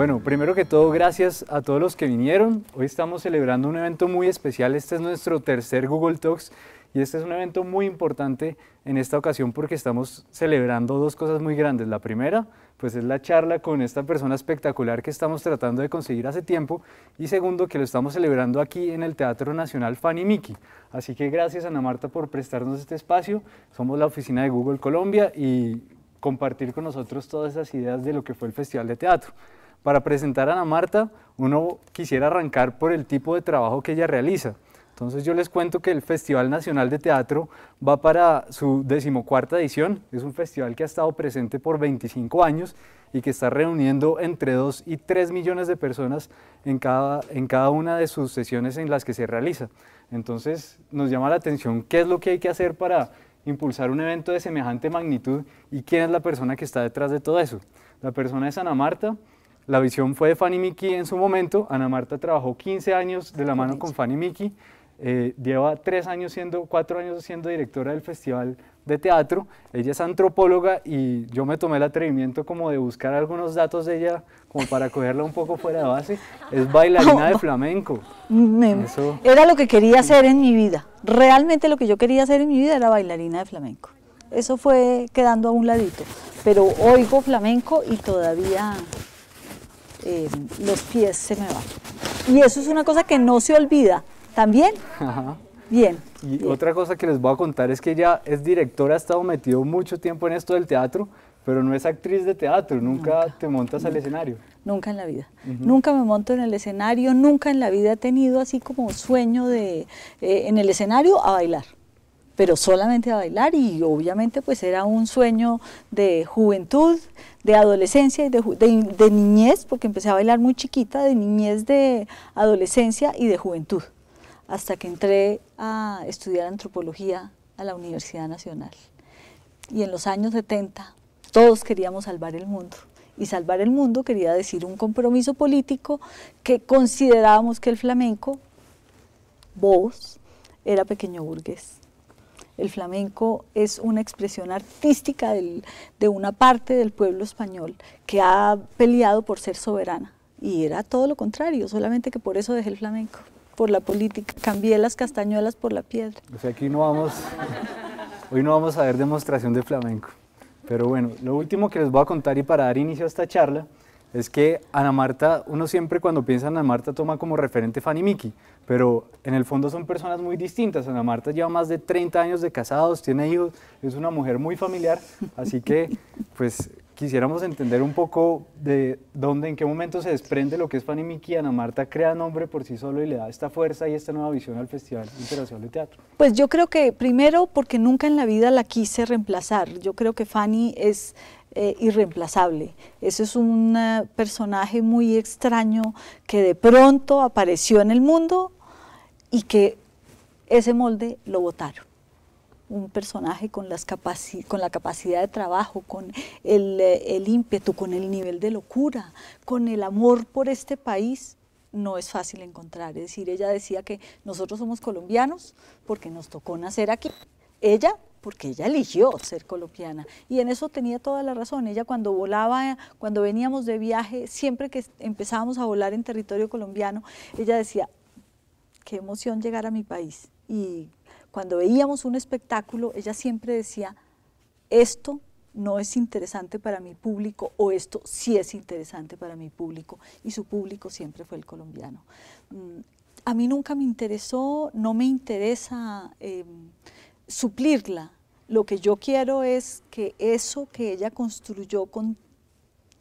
Bueno, primero que todo, gracias a todos los que vinieron. Hoy estamos celebrando un evento muy especial. Este es nuestro tercer Google Talks y este es un evento muy importante en esta ocasión porque estamos celebrando dos cosas muy grandes. La primera, pues es la charla con esta persona espectacular que estamos tratando de conseguir hace tiempo y segundo, que lo estamos celebrando aquí en el Teatro Nacional Fanny Miki. Así que gracias Ana Marta por prestarnos este espacio. Somos la oficina de Google Colombia y compartir con nosotros todas esas ideas de lo que fue el Festival de Teatro. Para presentar a Ana Marta, uno quisiera arrancar por el tipo de trabajo que ella realiza. Entonces yo les cuento que el Festival Nacional de Teatro va para su decimocuarta edición. Es un festival que ha estado presente por 25 años y que está reuniendo entre 2 y 3 millones de personas en cada, en cada una de sus sesiones en las que se realiza. Entonces nos llama la atención qué es lo que hay que hacer para impulsar un evento de semejante magnitud y quién es la persona que está detrás de todo eso. La persona es Ana Marta, la visión fue de Fanny Mickey en su momento. Ana Marta trabajó 15 años de la mano con Fanny Mickey. Eh, lleva tres años siendo, cuatro años siendo directora del Festival de Teatro. Ella es antropóloga y yo me tomé el atrevimiento como de buscar algunos datos de ella, como para cogerla un poco fuera de base. Es bailarina de flamenco. Eso. Era lo que quería hacer en mi vida. Realmente lo que yo quería hacer en mi vida era bailarina de flamenco. Eso fue quedando a un ladito. Pero oigo flamenco y todavía eh, los pies se me van. Y eso es una cosa que no se olvida. ¿También? Ajá. Bien. Y otra cosa que les voy a contar es que ella es directora, ha estado metido mucho tiempo en esto del teatro, pero no es actriz de teatro, nunca, te montas al escenario. Nunca en la vida. Nunca me monto en el escenario, nunca en la vida he tenido así como sueño de eh, en el escenario a bailar pero solamente a bailar y obviamente pues era un sueño de juventud, de adolescencia y de, niñez, porque empecé a bailar muy chiquita, de niñez, de adolescencia y de juventud, hasta que entré a estudiar antropología a la Universidad Nacional. Y en los años 70 todos queríamos salvar el mundo y salvar el mundo quería decir un compromiso político que considerábamos que el flamenco, vos, era pequeño burgués. El flamenco es una expresión artística de una parte del pueblo español que ha peleado por ser soberana. Y era todo lo contrario, solamente que por eso dejé el flamenco, por la política. Cambié las castañuelas por la piedra. O sea, aquí no vamos, hoy no vamos a ver demostración de flamenco. Pero bueno, lo último que les voy a contar y para dar inicio a esta charla es que Ana Marta, uno siempre cuando piensa en Ana Marta toma como referente Fanny Mickey, pero en el fondo son personas muy distintas. Ana Marta lleva más de 30 años de casados, tiene hijos, es una mujer muy familiar, así que pues quisiéramos entender un poco de dónde, en qué momento se desprende lo que es Fanny Mickey. Ana Marta crea nombre por sí solo y le da esta fuerza y esta nueva visión al Festival Internacional de Teatro. Pues yo creo que primero porque nunca en la vida la quise reemplazar. Yo creo que Fanny es eh, irreemplazable. Ese es un eh, personaje muy extraño que de pronto apareció en el mundo y que ese molde lo votaron. Un personaje con, la capacidad de trabajo, con el, eh, el ímpetu, con el nivel de locura, con el amor por este país, no es fácil encontrar. Es decir, ella decía que nosotros somos colombianos porque nos tocó nacer aquí. Ella porque ella eligió ser colombiana y en eso tenía toda la razón. Ella cuando volaba, cuando veníamos de viaje, siempre que empezábamos a volar en territorio colombiano, ella decía, qué emoción llegar a mi país. Y cuando veíamos un espectáculo, ella siempre decía, esto no es interesante para mi público o esto sí es interesante para mi público y su público siempre fue el colombiano. Mm, a mí nunca me interesó, no me interesa... Em, suplirla. Lo que yo quiero es que eso que ella construyó con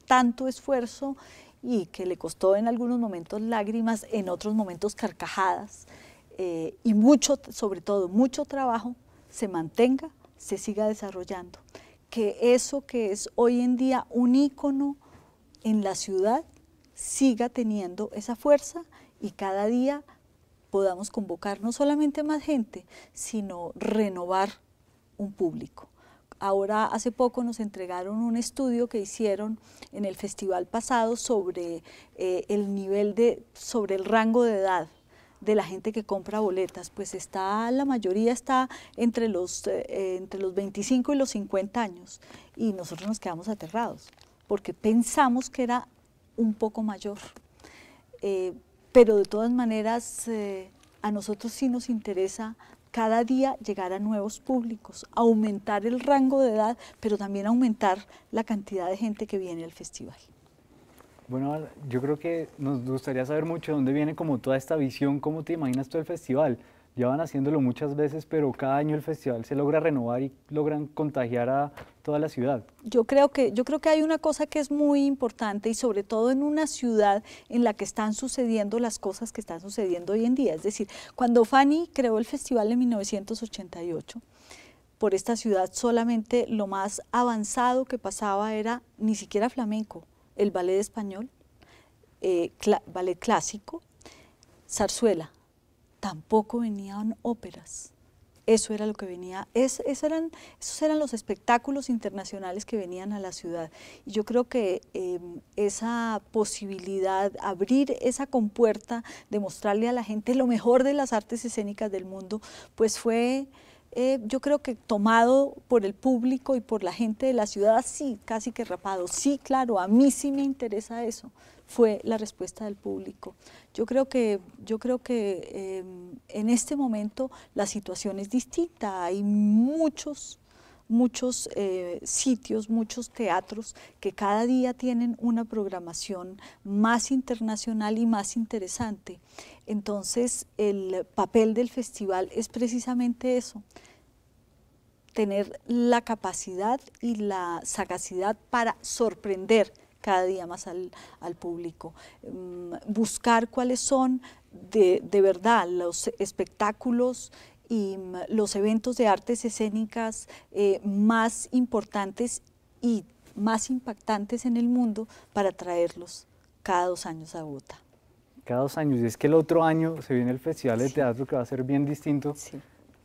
tanto esfuerzo y que le costó en algunos momentos lágrimas, en otros momentos carcajadas eh, y mucho, sobre todo mucho trabajo, se mantenga, se siga desarrollando. Que eso que es hoy en día un ícono en la ciudad siga teniendo esa fuerza y cada día podamos convocar no solamente más gente, sino renovar un público. Ahora, hace poco nos entregaron un estudio que hicieron en el festival pasado sobre eh, el nivel de, sobre el rango de edad de la gente que compra boletas, pues está, la mayoría está entre los, eh, entre los 25 y los 50 años y nosotros nos quedamos aterrados porque pensamos que era un poco mayor. Eh, pero de todas maneras eh, a nosotros sí nos interesa cada día llegar a nuevos públicos, aumentar el rango de edad, pero también aumentar la cantidad de gente que viene al festival. Bueno, yo creo que nos gustaría saber mucho de dónde viene como toda esta visión, cómo te imaginas tú el festival van haciéndolo muchas veces, pero cada año el festival se logra renovar y logran contagiar a toda la ciudad. Yo creo que, yo creo que hay una cosa que es muy importante y sobre todo en una ciudad en la que están sucediendo las cosas que están sucediendo hoy en día. Es decir, cuando Fanny creó el festival en 1988, por esta ciudad solamente lo más avanzado que pasaba era ni siquiera flamenco, el ballet español, eh, ballet clásico, zarzuela, tampoco venían óperas. Eso era lo que venía, es, eran, esos eran los espectáculos internacionales que venían a la ciudad. Y yo creo que em, esa posibilidad, abrir esa compuerta de mostrarle a la gente lo mejor de las artes escénicas del mundo, pues fue yo creo que tomado por el público y por la gente de la ciudad, sí, casi que rapado, sí, claro, a mí sí me interesa eso, fue la respuesta del público. Yo creo que, yo creo que em, en este momento la situación es distinta, hay muchos muchos eh, sitios, muchos teatros que cada día tienen una programación más internacional y más interesante. Entonces, el papel del festival es precisamente eso, tener la capacidad y la sagacidad para sorprender cada día más al, al público, mm, buscar cuáles son de, de verdad los espectáculos y los eventos de artes escénicas eh, más importantes y más impactantes en el mundo para traerlos cada dos años a Bogotá. Cada dos años, y es que el otro año se viene el Festival de Teatro que va a ser bien distinto.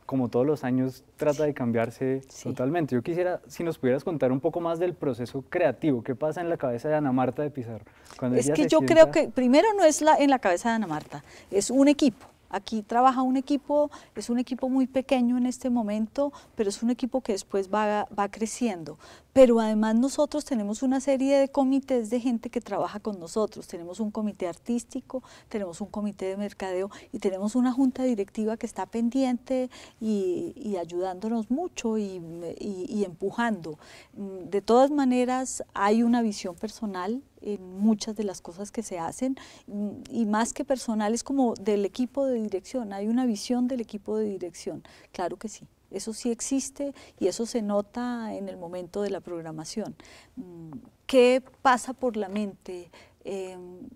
Como todos los años, trata de cambiarse totalmente. Yo quisiera, si nos pudieras contar un poco más del proceso creativo, qué pasa en la cabeza de Ana Marta de Pizarro. Cuando es que yo creo que primero no es la, en la cabeza de Ana Marta, es un equipo Aquí trabaja un equipo, es un equipo muy pequeño en este momento, pero es un equipo que después va, va creciendo pero además nosotros tenemos una serie de comités de gente que trabaja con nosotros. Tenemos un comité artístico, tenemos un comité de mercadeo y tenemos una junta directiva que está pendiente y, ayudándonos mucho y, y empujando. Mm, de todas maneras, hay una visión personal en muchas de las cosas que se hacen mm, y más que personal es como del equipo de dirección, hay una visión del equipo de dirección, claro que sí. Eso sí existe y eso se nota en el momento de la programación. Mm, ¿Qué pasa por la mente? Em,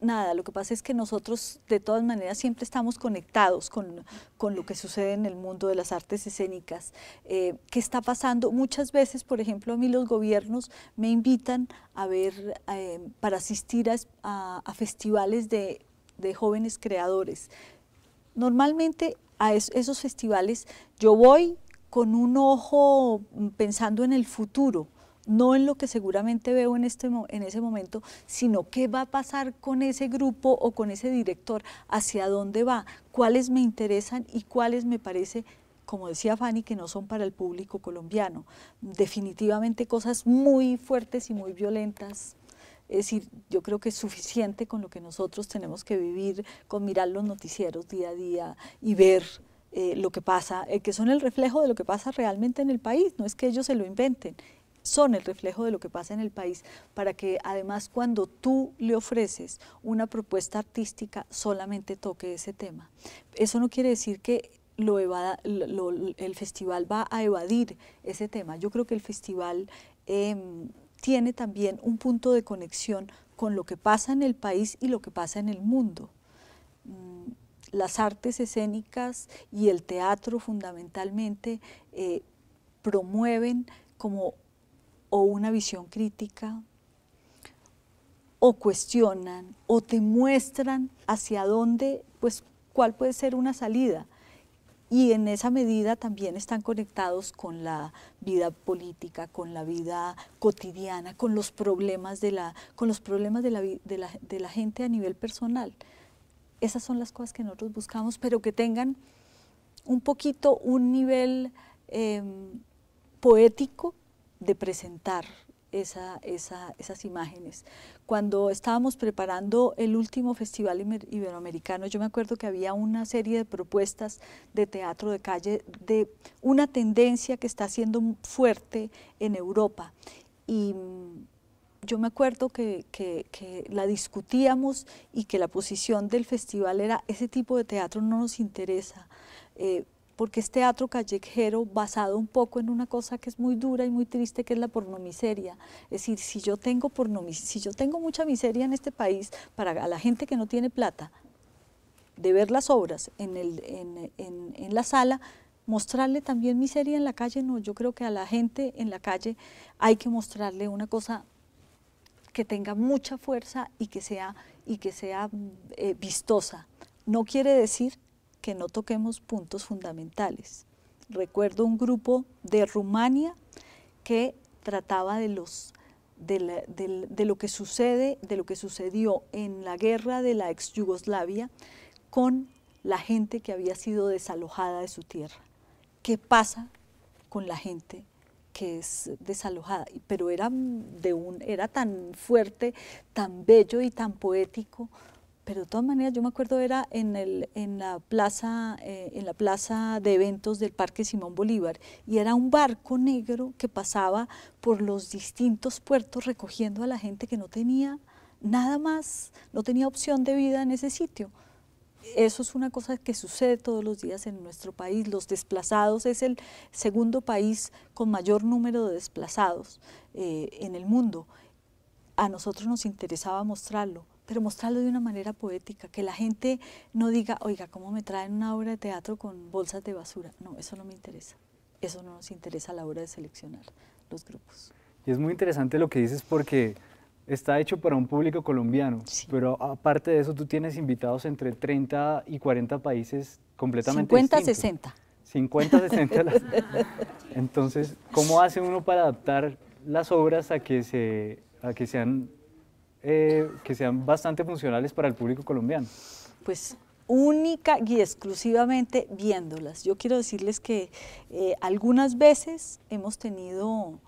nada, lo que pasa es que nosotros de todas maneras siempre estamos conectados con, lo que sucede en el mundo de las artes escénicas, eh, qué está pasando. Muchas veces, por ejemplo, a mí los gobiernos me invitan a ver, em, para asistir a, festivales de, de jóvenes creadores. Normalmente a esos festivales, yo voy con un ojo mm, pensando en el futuro, no en lo que seguramente veo en, este, en ese momento, sino qué va a pasar con ese grupo o con ese director, hacia dónde va, cuáles me interesan y cuáles me parece, como decía Fanny, que no son para el público colombiano. Definitivamente cosas muy fuertes y muy violentas es decir, yo creo que es suficiente con lo que nosotros tenemos que vivir, con mirar los noticieros día a día y ver eh, lo que pasa, eh, que son el reflejo de lo que pasa realmente en el país, no es que ellos se lo inventen, son el reflejo de lo que pasa en el país, para que además cuando tú le ofreces una propuesta artística solamente toque ese tema. Eso no quiere decir que el festival va a evadir ese tema. Yo creo que el festival... Em, tiene también un punto de conexión con lo que pasa en el país y lo que pasa en el mundo. Mm, las artes escénicas y el teatro fundamentalmente eh, promueven como o una visión crítica, o cuestionan, o te muestran hacia dónde, pues cuál puede ser una salida y en esa medida también están conectados con la vida política, con la vida cotidiana, con los problemas de la, con los problemas de la, de la, gente a nivel personal. Esas son las cosas que nosotros buscamos, pero que tengan un poquito un nivel em, poético de presentar esas imágenes. Cuando estábamos preparando el último Festival Iberoamericano, yo me acuerdo que había una serie de propuestas de teatro de calle de una tendencia que está siendo fuerte en Europa. Y mm, yo me acuerdo que, la discutíamos y que la posición del festival era ese tipo de teatro no nos interesa. Eh, porque es teatro callejero basado un poco en una cosa que es muy dura y muy triste, que es la pornomiseria. Es decir, si yo tengo, si yo tengo mucha miseria en este país, para la gente que no tiene plata, de ver las obras en, la sala, mostrarle también miseria en la calle, no, yo creo que a la gente en la calle hay que mostrarle una cosa que tenga mucha fuerza y que sea, y que sea eh, vistosa. No quiere decir que no toquemos puntos fundamentales. Recuerdo un grupo de Rumania que trataba de los de, lo que sucede, de lo que sucedió en la guerra de la ex Yugoslavia con la gente que había sido desalojada de su tierra. ¿Qué pasa con la gente que es desalojada? Pero era, de un, era tan fuerte, tan bello y tan poético pero de todas maneras yo me acuerdo era en, la plaza, eh, en la plaza de eventos del Parque Simón Bolívar y era un barco negro que pasaba por los distintos puertos recogiendo a la gente que no tenía nada más, no tenía opción de vida en ese sitio. Eso es una cosa que sucede todos los días en nuestro país. Los desplazados es el segundo país con mayor número de desplazados eh, en el mundo. A nosotros nos interesaba mostrarlo pero mostrarlo de una manera poética, que la gente no diga, oiga, ¿cómo me traen una obra de teatro con bolsas de basura? No, eso no me interesa. Eso no nos interesa a la hora de seleccionar los grupos. Y es muy interesante lo que dices porque está hecho para un público colombiano, pero aparte de eso tú tienes invitados entre 30 y 40 países completamente 50, 60. 50, 60. Entonces, ¿cómo hace uno para adaptar las obras a que, se, a que sean eh, que sean bastante funcionales para el público colombiano? Pues única y exclusivamente viéndolas. Yo quiero decirles que eh, algunas veces hemos tenido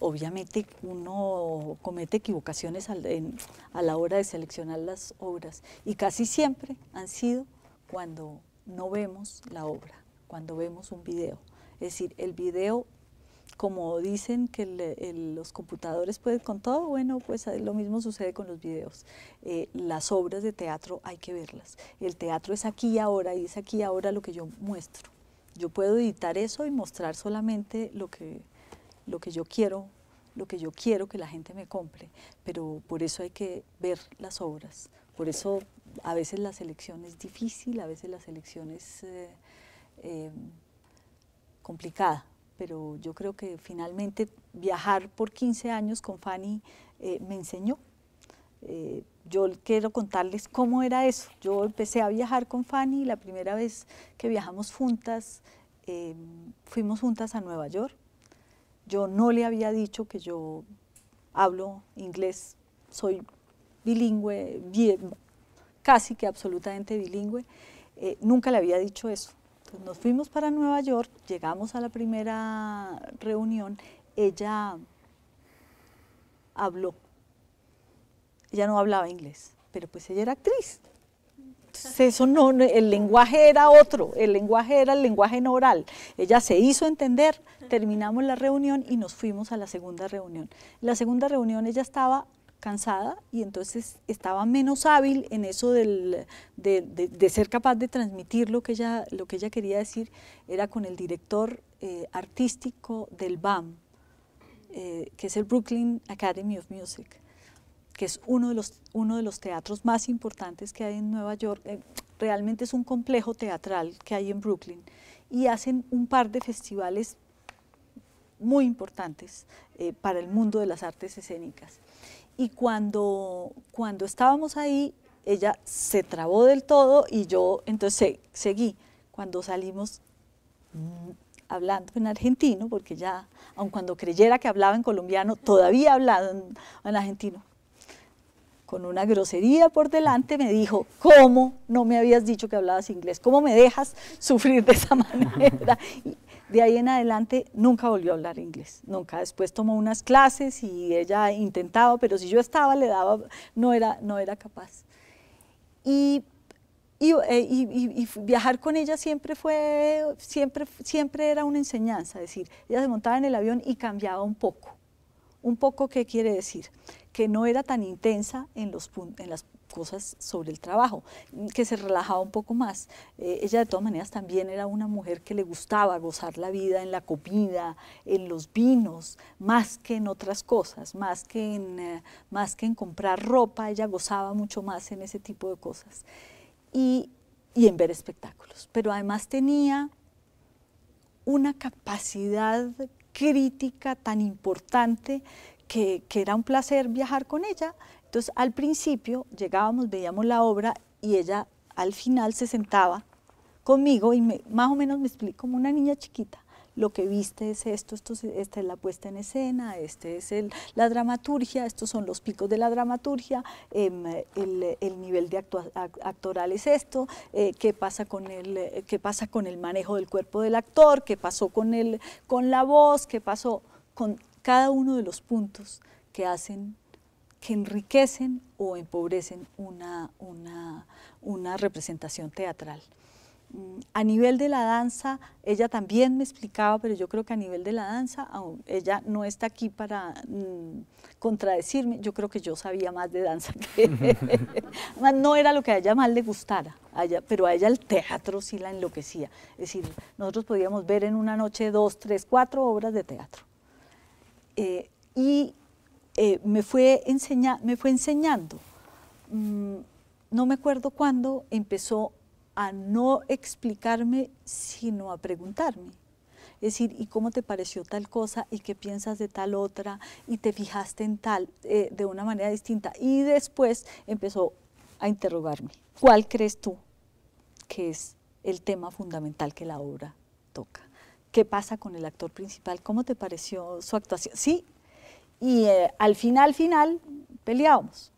obviamente uno comete equivocaciones a la hora de seleccionar las obras y casi siempre han sido cuando no vemos la obra, cuando vemos un video. Es decir, el video como dicen que los computadores pueden con todo, bueno, pues ah, lo mismo sucede con los videos. Eh, las obras de teatro hay que verlas. El teatro es aquí y ahora y es aquí y ahora lo que yo muestro. Yo puedo editar eso y mostrar solamente lo que, lo que yo quiero, lo que yo quiero que la gente me compre, pero por eso hay que ver las obras. Por eso a veces la selección es difícil, a veces la selección es eh, eh, complicada pero yo creo que finalmente viajar por 15 años con Fanny eh, me enseñó. Eh, yo quiero contarles cómo era eso. Yo empecé a viajar con Fanny, la primera vez que viajamos juntas, em, fuimos juntas a Nueva York. Yo no le había dicho que yo hablo inglés, soy bilingüe, bien, casi que absolutamente bilingüe. Eh, nunca le había dicho eso. Pues, nos fuimos para Nueva York, llegamos a la primera reunión, ella habló, ella no hablaba inglés, pero pues ella era actriz. Entonces eso no, el lenguaje era otro, el lenguaje era el lenguaje no oral. Ella se hizo entender, terminamos la reunión y nos fuimos a la segunda reunión. la segunda reunión ella estaba cansada y entonces estaba menos hábil en eso del, de, ser capaz de transmitir lo que ella, lo que ella quería decir, era con el director eh, artístico del BAM, eh, que es el Brooklyn Academy of Music, que es uno de los, uno de los teatros más importantes que hay en Nueva York. Eh, realmente es un complejo teatral que hay en Brooklyn y hacen un par de festivales muy importantes para el mundo de las artes escénicas y cuando, cuando estábamos ahí, ella se trabó del todo y yo entonces seguí. Cuando salimos mm, hablando en argentino, porque ya, aun cuando creyera que hablaba en colombiano, todavía hablaba en, argentino, con una grosería por delante, me dijo, ¿cómo no me habías dicho que hablabas inglés? ¿Cómo me dejas sufrir de esa manera? De ahí en adelante nunca volvió a hablar inglés, nunca. Después tomó unas clases y ella intentaba, pero si yo estaba le daba, no era, no era capaz. Y, eh, viajar con ella siempre fue, siempre, siempre era una enseñanza, es decir, ella se montaba en el avión y cambiaba un poco un poco, ¿qué quiere decir? Que no era tan intensa en, los, en las cosas sobre el trabajo, que se relajaba un poco más. Eh, ella de todas maneras también era una mujer que le gustaba gozar la vida en la comida, en los vinos, más que en otras cosas, más que en, eh, más que en comprar ropa, ella gozaba mucho más en ese tipo de cosas y, y en ver espectáculos. Pero además tenía una capacidad crítica tan importante que, era un placer viajar con ella. Entonces al principio llegábamos, veíamos la obra y ella al final se sentaba conmigo y más o menos me explico como una niña chiquita lo que viste es esto, esta es la puesta en escena, este es la dramaturgia, estos son los picos de la dramaturgia, em, el, nivel de actoral es esto, eh, qué, pasa con el, manejo del cuerpo del actor, qué pasó con, el, con la voz, qué pasó con cada uno de los puntos que hacen que enriquecen o empobrecen una representación teatral a nivel de la danza, ella también me explicaba, pero yo creo que a nivel de la danza, ella no está aquí para mm, contradecirme, yo creo que yo sabía más de danza que no era lo que a ella más le gustara, pero a ella el teatro sí la enloquecía. Es decir, nosotros podíamos ver en una noche dos, tres, cuatro obras de teatro. Eh, y eh, me, fue enseña, me fue enseñando. Mm, no me acuerdo cuándo empezó a no explicarme, sino a preguntarme. Es decir, ¿y cómo te pareció tal cosa? ¿Y qué piensas de tal otra? ¿Y te fijaste en tal eh, de una manera distinta? Y después empezó a interrogarme, ¿cuál crees tú que es el tema fundamental que la obra toca? ¿Qué pasa con el actor principal? ¿Cómo te pareció su actuación? Sí, y eh, al final, final, peleábamos,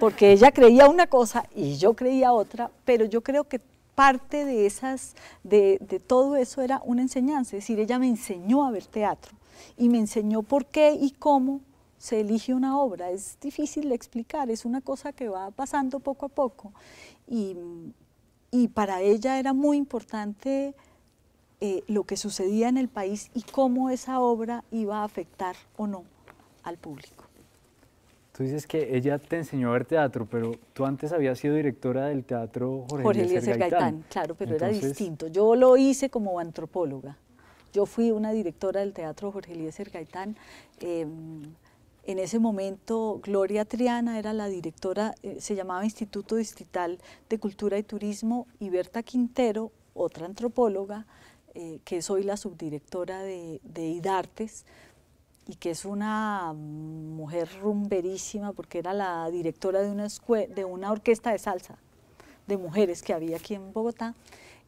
porque ella creía una cosa y yo creía otra, pero yo creo que parte de esas, de, todo eso era una enseñanza, es decir, ella me enseñó a ver teatro y me enseñó por qué y cómo se elige una obra. Es difícil de explicar, es una cosa que va pasando poco a poco y, para ella era muy importante eh, lo que sucedía en el país y cómo esa obra iba a afectar o no al público. Tú dices que ella te enseñó a ver teatro, pero tú antes habías sido directora del teatro Jorge, Jorge Eliezer Gaitán. Claro, pero era distinto. Yo lo hice como antropóloga. Yo fui una directora del teatro Jorge Eliezer Gaitán. Em, en ese momento, Gloria Triana era la directora, eh, se llamaba Instituto Distrital de Cultura y Turismo, y Berta Quintero, otra antropóloga, eh, que soy la subdirectora de IDARTES, y que es una mujer rumberísima porque era la directora de una, de una orquesta de salsa de mujeres que había aquí en Bogotá,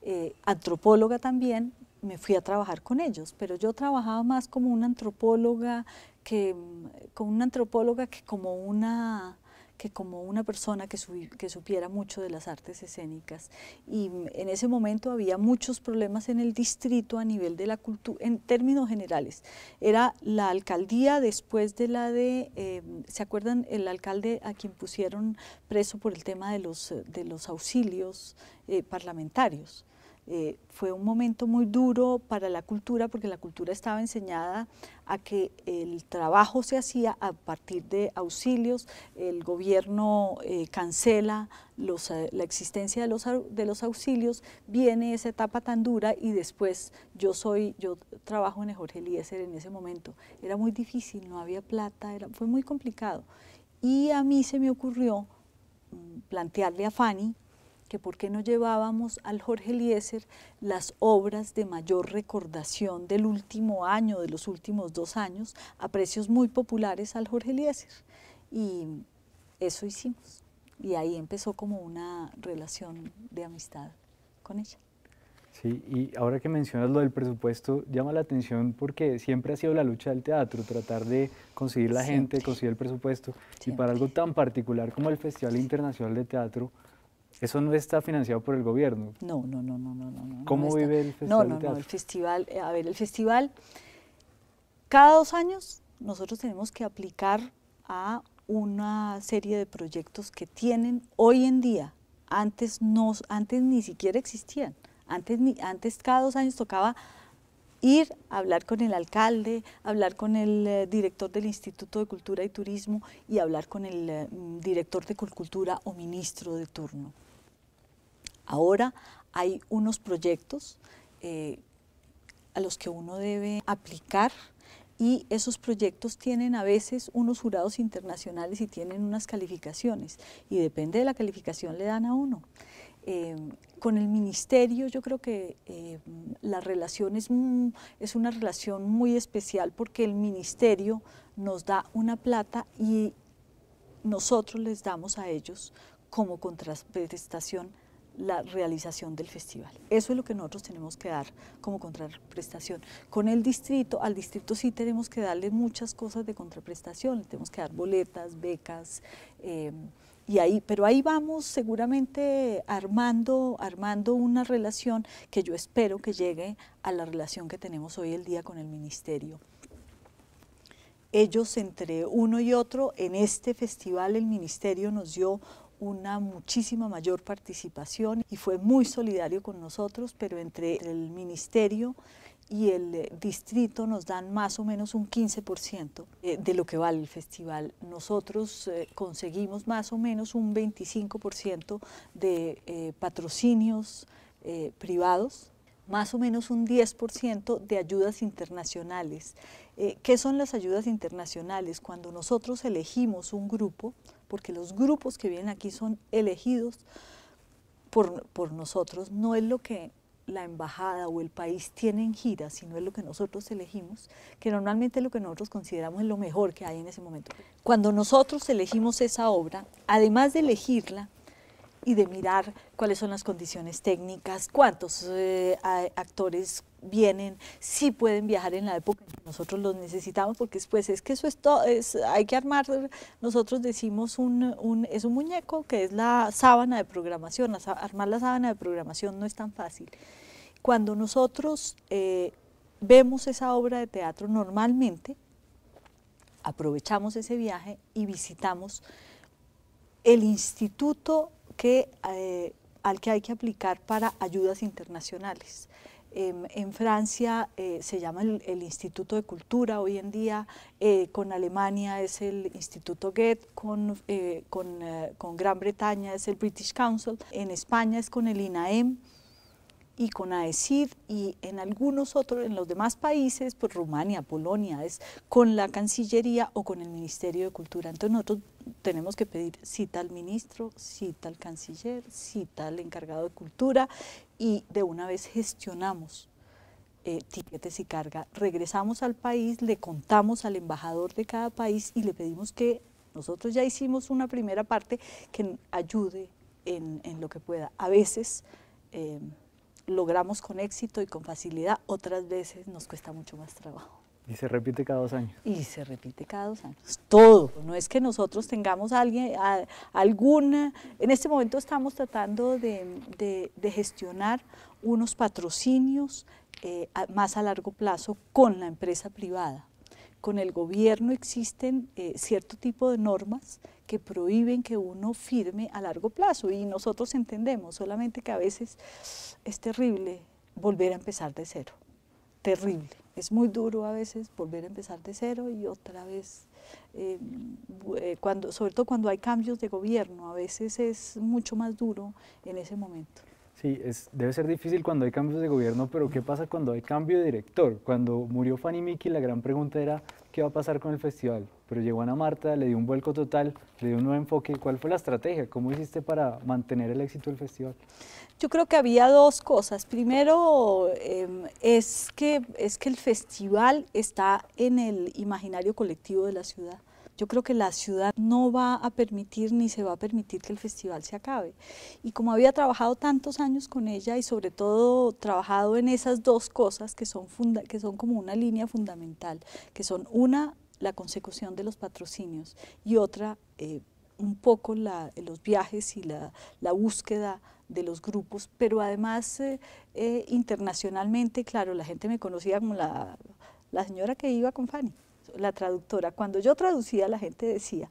eh, antropóloga también, me fui a trabajar con ellos, pero yo trabajaba más como una antropóloga como una antropóloga que como una que como una persona que, supiera mucho de las artes escénicas. Y en ese momento había muchos problemas en el distrito a nivel de la cultura, en términos generales. Era la alcaldía después de la de, em, ¿se acuerdan? El alcalde a quien pusieron preso por el tema de los, auxilios eh, parlamentarios. Eh, fue un momento muy duro para la cultura porque la cultura estaba enseñada a que el trabajo se hacía a partir de auxilios, el gobierno eh, cancela eh, la existencia de los, de los auxilios, viene esa etapa tan dura y después yo soy, yo trabajo en el Jorge Eliezer en ese momento. Era muy difícil, no había plata, fue muy complicado. Y a mí se me ocurrió mm, plantearle a Fanny que por qué no llevábamos al Jorge Eliezer las obras de mayor recordación del último año, de los últimos dos años, a precios muy populares al Jorge Eliezer. Y eso hicimos. Y ahí empezó como una relación de amistad con ella. Sí, y ahora que mencionas lo del presupuesto, llama la atención porque siempre ha sido la lucha del teatro, tratar de conseguir la gente, conseguir el presupuesto. Y para algo tan particular como el Festival Internacional de Teatro, eso no está financiado por el gobierno. No, no, no, no, no, ¿Cómo vive el festival? No, no, no, el festival, eh, a ver, el festival, cada dos años nosotros tenemos que aplicar a una serie de proyectos que tienen hoy en día. Antes, no, antes ni siquiera existían. Antes, ni, antes cada dos años tocaba ir a hablar con el alcalde, hablar con el eh, director del Instituto de Cultura y Turismo y hablar con el eh, director de Cultura o ministro de turno. Ahora hay unos proyectos eh, a los que uno debe aplicar y esos proyectos tienen a veces unos jurados internacionales y tienen unas calificaciones y depende de la calificación le dan a uno. Eh, con el ministerio yo creo que eh, la relación es, es una relación muy especial porque el ministerio nos da una plata y nosotros les damos a ellos como contraprestación la realización del festival. Eso es lo que nosotros tenemos que dar como contraprestación. Con el distrito, al distrito sí tenemos que darle muchas cosas de contraprestación, le tenemos que dar boletas, becas, em, y ahí, pero ahí vamos seguramente armando, armando una relación que yo espero que llegue a la relación que tenemos hoy el día con el ministerio ellos entre uno y otro, en este festival el ministerio nos dio una muchísima mayor participación y fue muy solidario con nosotros, pero entre el ministerio y el eh, distrito nos dan más o menos un 15% eh, de lo que vale el festival. Nosotros eh, conseguimos más o menos un 25% de patrocinios privados, más o menos un 10% de ayudas internacionales. ¿Qué son las ayudas internacionales? Cuando nosotros elegimos un grupo, porque los grupos que vienen aquí son elegidos por, nosotros, no es lo que la embajada o el país tiene en gira, sino es lo que nosotros elegimos, que normalmente es lo que nosotros consideramos es lo mejor que hay en ese momento. Cuando nosotros elegimos esa obra, además de elegirla, y de mirar cuáles son las condiciones técnicas, cuántos eh, actores vienen, si pueden viajar en la época que nosotros los necesitamos, porque después es que eso es todo, hay que armar, nosotros decimos un, es un muñeco que es la sábana de programación, armar la sábana de programación no es tan fácil. Cuando nosotros eh, vemos esa obra de teatro normalmente, aprovechamos ese viaje y visitamos el Instituto que, eh, al que hay que aplicar para ayudas internacionales. Em, en, Francia eh, se llama el, Instituto de Cultura hoy en día, eh, con Alemania es el Instituto Goethe, con, con, con Gran Bretaña es el British Council, en España es con el INAEM y con AECID y en algunos otros, en los demás países, pues Rumania, Polonia, es con la Cancillería o con el Ministerio de Cultura. Entonces nosotros tenemos que pedir cita al ministro, cita al canciller, cita al encargado de cultura y de una vez gestionamos eh, tiquetes y carga. Regresamos al país, le contamos al embajador de cada país y le pedimos que nosotros ya hicimos una primera parte que ayude en, lo que pueda. A veces... Eh, logramos con éxito y con facilidad, otras veces nos cuesta mucho más trabajo. Y se repite cada dos años. Y se repite cada dos años. Todo. No es que nosotros tengamos alguien, alguna... En este momento estamos tratando de, gestionar unos patrocinios eh, más a largo plazo con la empresa privada. Con el gobierno existen eh, cierto tipo de normas que prohíben que uno firme a largo plazo y nosotros entendemos solamente que a veces es terrible volver a empezar de cero, terrible. Es muy duro a veces volver a empezar de cero y otra vez, eh, eh, cuando, sobre todo cuando hay cambios de gobierno, a veces es mucho más duro en ese momento. Sí, debe ser difícil cuando hay cambios de gobierno, pero ¿qué pasa cuando hay cambio de director? Cuando murió Fanny Mickey, la gran pregunta era, ¿qué va a pasar con el festival? pero llegó Ana Marta, le dio un vuelco total, le dio un nuevo enfoque. ¿Cuál fue la estrategia? ¿Cómo hiciste para mantener el éxito del festival? Yo creo que había dos cosas. Primero, em, es, que, es que el festival está en el imaginario colectivo de la ciudad. Yo creo que la ciudad no va a permitir ni se va a permitir que el festival se acabe. Y como había trabajado tantos años con ella y sobre todo trabajado en esas dos cosas que son, que son como una línea fundamental, que son una, la consecución de los patrocinios y otra eh, un poco los viajes y la, búsqueda de los grupos, pero además eh, eh, internacionalmente, claro, la gente me conocía como la, la, señora que iba con Fanny, la traductora. Cuando yo traducía, la gente decía,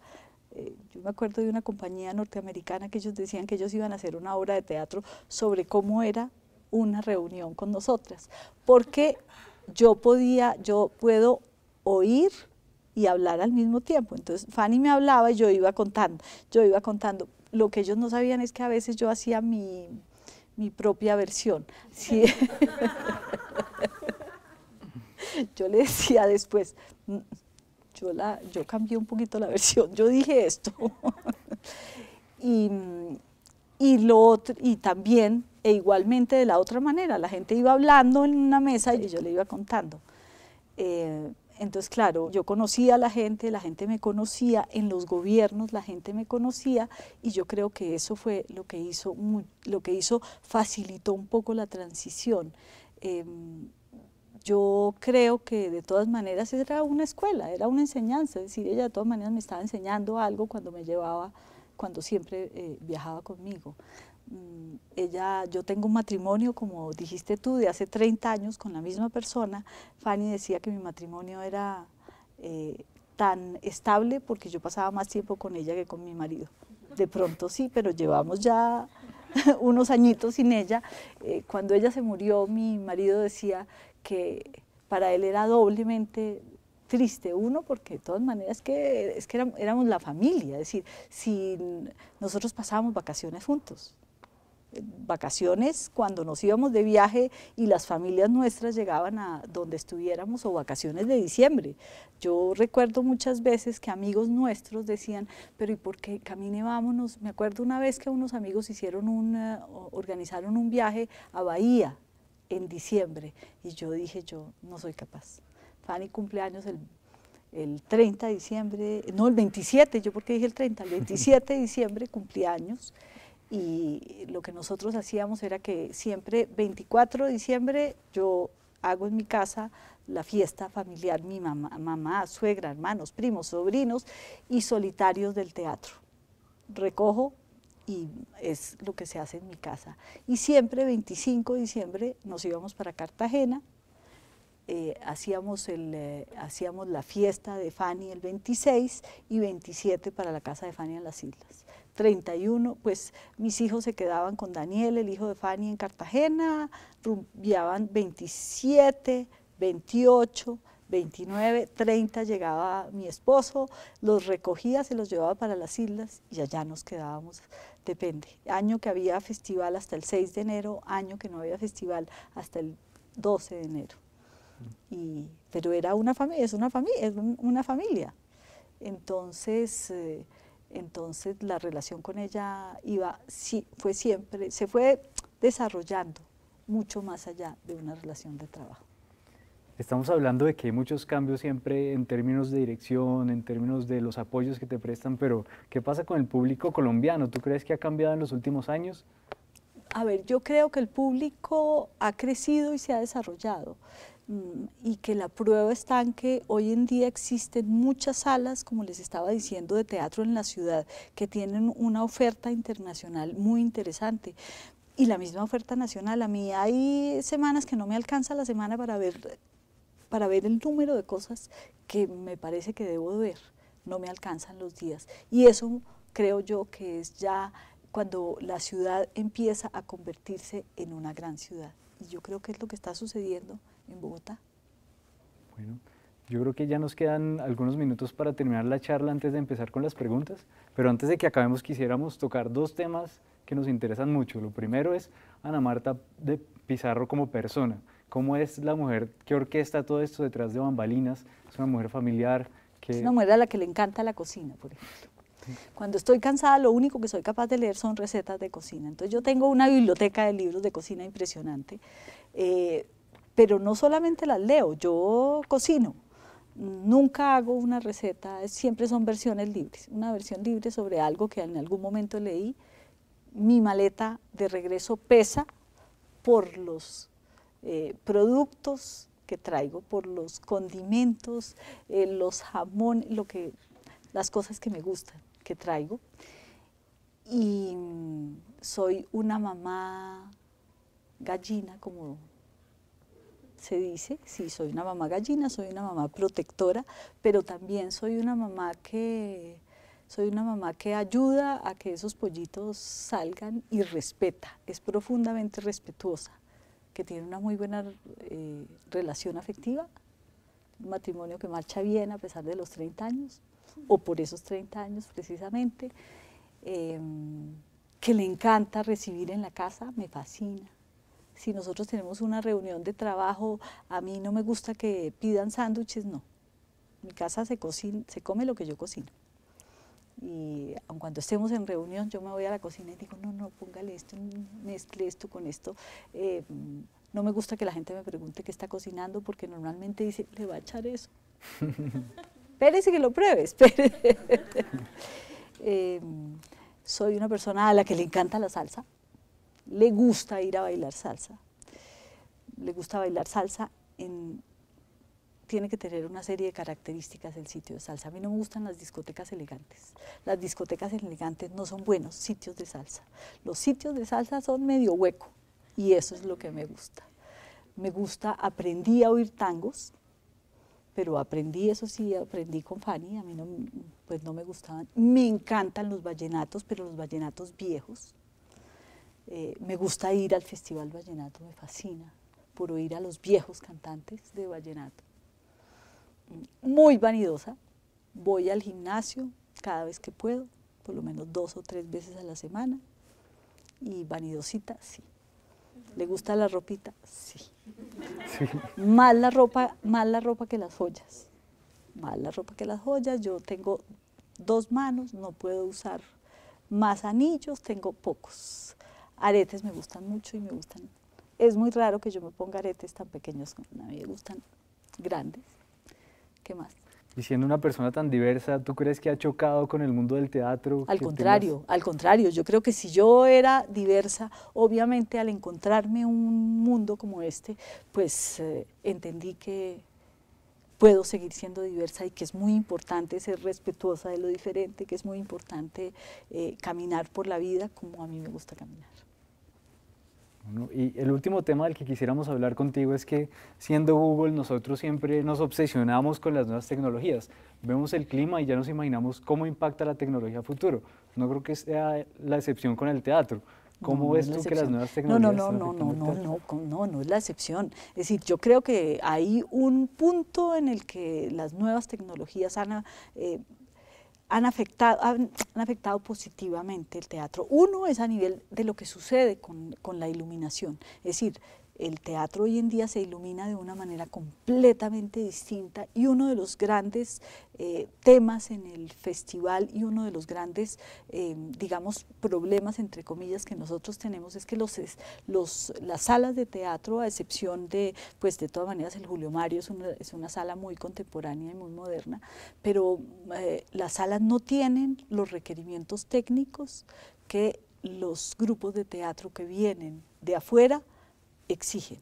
yo me acuerdo de una compañía norteamericana que ellos decían que ellos iban a hacer una obra de teatro sobre cómo era una reunión con nosotras, porque yo podía, yo puedo oír y hablar al mismo tiempo. Entonces Fanny me hablaba y yo iba contando, yo iba contando. Lo que ellos no sabían es que a veces yo hacía mi, propia versión. yo le decía después, mm, yo, yo cambié un poquito la versión, yo dije esto. y, lo y también, e igualmente de la otra manera, la gente iba hablando en una mesa y yo le iba contando. Eh, entonces, claro, yo conocía a la gente, la gente me conocía, en los gobiernos la gente me conocía y yo creo que eso fue lo que hizo, lo que hizo facilitó un poco la transición. Em, yo creo que de todas maneras era una escuela, era una enseñanza, es decir, ella de todas maneras me estaba enseñando algo cuando me llevaba, cuando siempre eh, viajaba conmigo. Mm, ella, yo tengo un matrimonio, como dijiste tú, de hace 30 años con la misma persona. Fanny decía que mi matrimonio era eh, tan estable porque yo pasaba más tiempo con ella que con mi marido. De pronto sí, pero llevamos ya unos añitos sin ella. Eh, cuando ella se murió, mi marido decía que para él era doblemente triste uno porque de todas maneras que es que éramos, la familia, es decir, si nosotros pasábamos vacaciones juntos, vacaciones cuando nos íbamos de viaje y las familias nuestras llegaban a donde estuviéramos o vacaciones de diciembre. Yo recuerdo muchas veces que amigos nuestros decían, pero ¿y por qué camine vámonos? Me acuerdo una vez que unos amigos hicieron un, eh, organizaron un viaje a Bahía en diciembre y yo dije, yo no soy capaz. Fanny cumpleaños el el 30 de diciembre, no, el 27, yo porque dije el 30, el 27 de diciembre cumpleaños años y lo que nosotros hacíamos era que siempre 24 de diciembre yo hago en mi casa la fiesta familiar, mi mamá, mamá, suegra, hermanos, primos, sobrinos y solitarios del teatro. Recojo y es lo que se hace en mi casa. Y siempre 25 de diciembre nos íbamos para Cartagena, eh, hacíamos, eh, hacíamos la fiesta de Fanny el 26 y 27 para la casa de Fanny en las islas. 31, pues mis hijos se quedaban con Daniel, el hijo de Fanny, en Cartagena, rumbiaban 27, 28, 29, 30 llegaba mi esposo, los recogía, se los llevaba para las islas y allá nos quedábamos, depende. Año que había festival hasta el 6 de enero, año que no había festival hasta el 12 de enero. Y, pero era una familia, es una familia, es una familia. Entonces, eh, entonces la relación con ella iba, sí, fue siempre, se fue desarrollando mucho más allá de una relación de trabajo. Estamos hablando de que hay muchos cambios siempre en términos de dirección, en términos de los apoyos que te prestan, pero ¿qué pasa con el público colombiano? ¿Tú crees que ha cambiado en los últimos años? A ver, yo creo que el público ha crecido y se ha desarrollado y que la prueba está en que hoy en día existen muchas salas, como les estaba diciendo, de teatro en la ciudad, que tienen una oferta internacional muy interesante y la misma oferta nacional. A mí hay semanas que no me alcanza la semana para ver, para ver el número de cosas que me parece que debo ver. No me alcanzan los días. Y eso creo yo que es ya cuando la ciudad empieza a convertirse en una gran ciudad. Y yo creo que es lo que está sucediendo en Bogotá. Bueno, yo creo que ya nos quedan algunos minutos para terminar la charla antes de empezar con las preguntas, pero antes de que acabemos quisiéramos tocar dos temas que nos interesan mucho. Lo primero es Ana Marta de Pizarro como persona. ¿Cómo es la mujer que orquesta todo esto detrás de bambalinas? Es una mujer familiar que... Es una mujer a la que le encanta la cocina, por ejemplo. Cuando estoy cansada, lo único que soy capaz de leer son recetas de cocina. Entonces yo tengo una biblioteca de libros de cocina impresionante. Eh, pero no solamente las leo, yo cocino. Nunca hago una receta, siempre son versiones libres. Una versión libre sobre algo que en algún momento leí. Mi maleta de regreso pesa por los eh, productos que traigo, por los condimentos, eh, los jamones, lo que, las cosas que me gustan que traigo. Y mm, soy una mamá gallina, como se dice, sí, soy una mamá gallina, soy una mamá protectora, pero también soy una mamá que, soy una mamá que ayuda a que esos pollitos salgan y respeta, es profundamente respetuosa, que tiene una muy buena eh, relación afectiva, un matrimonio que marcha bien a pesar de los 30 años, o por esos 30 años precisamente, em, que le encanta recibir en la casa, me fascina, si nosotros tenemos una reunión de trabajo, a mí no me gusta que pidan sándwiches, no. En mi casa se, se come lo que yo cocino. Y aun cuando estemos en reunión, yo me voy a la cocina y digo, no, no, póngale esto, mezcle esto con esto. Eh, no me gusta que la gente me pregunte qué está cocinando porque normalmente dice, le va a echar eso. espérese que lo pruebes. Eh, soy una persona a la que le encanta la salsa le gusta ir a bailar salsa. Le gusta bailar salsa tiene que tener una serie de características el sitio de salsa. A mí no me gustan las discotecas elegantes. Las discotecas elegantes no son buenos sitios de salsa. Los sitios de salsa son medio hueco y eso es lo que me gusta. Me gusta, aprendí a oír tangos, pero aprendí, eso sí, aprendí con Fanny, a mí no, pues no me gustaban. Me encantan los vallenatos, pero los vallenatos viejos eh, me gusta ir al Festival Vallenato, me fascina, por oír a los viejos cantantes de Vallenato. Mm, muy vanidosa, voy al gimnasio cada vez que puedo, por lo menos dos o tres veces a la semana, y vanidosita, sí. ¿Le gusta la ropita? Sí. sí. Más, la ropa, más la ropa que las joyas. Más la ropa que las joyas. Yo tengo dos manos, no puedo usar más anillos, tengo pocos. Aretes me gustan mucho y me gustan. Es muy raro que yo me ponga aretes tan pequeños, a mí me gustan grandes. ¿Qué más? Y siendo una persona tan diversa, ¿tú crees que ha chocado con el mundo del teatro? Al contrario, al contrario. Yo creo que si yo era diversa, obviamente al encontrarme un mundo como este, pues eh, entendí que puedo seguir siendo diversa y que es muy importante ser respetuosa de lo diferente, que es muy importante eh, caminar por la vida como a mí me gusta caminar. Y el último tema del que quisiéramos hablar contigo es que siendo Google nosotros siempre nos obsesionamos con las nuevas tecnologías. Vemos el clima y ya nos imaginamos cómo impacta la tecnología futuro. No creo que sea la excepción con el teatro. ¿Cómo no, ves tú que las nuevas tecnologías... No, no, no, no, no, no, no, no es la excepción. Es decir, yo creo que hay un punto en el que las nuevas tecnologías han... Eh, han afectado, han, afectado positivamente el teatro. Uno es a nivel de lo que sucede con, con la iluminación, es decir, el teatro hoy en día se ilumina de una manera completamente distinta y uno de los grandes eh, temas en el festival y uno de los grandes, eh, digamos, problemas, entre comillas, que nosotros tenemos es que las salas de teatro, a excepción de, pues de todas maneras, el Julio Mario es una, sala muy contemporánea y muy moderna, pero eh, las salas no tienen los requerimientos técnicos que los grupos de teatro que vienen de afuera exigen.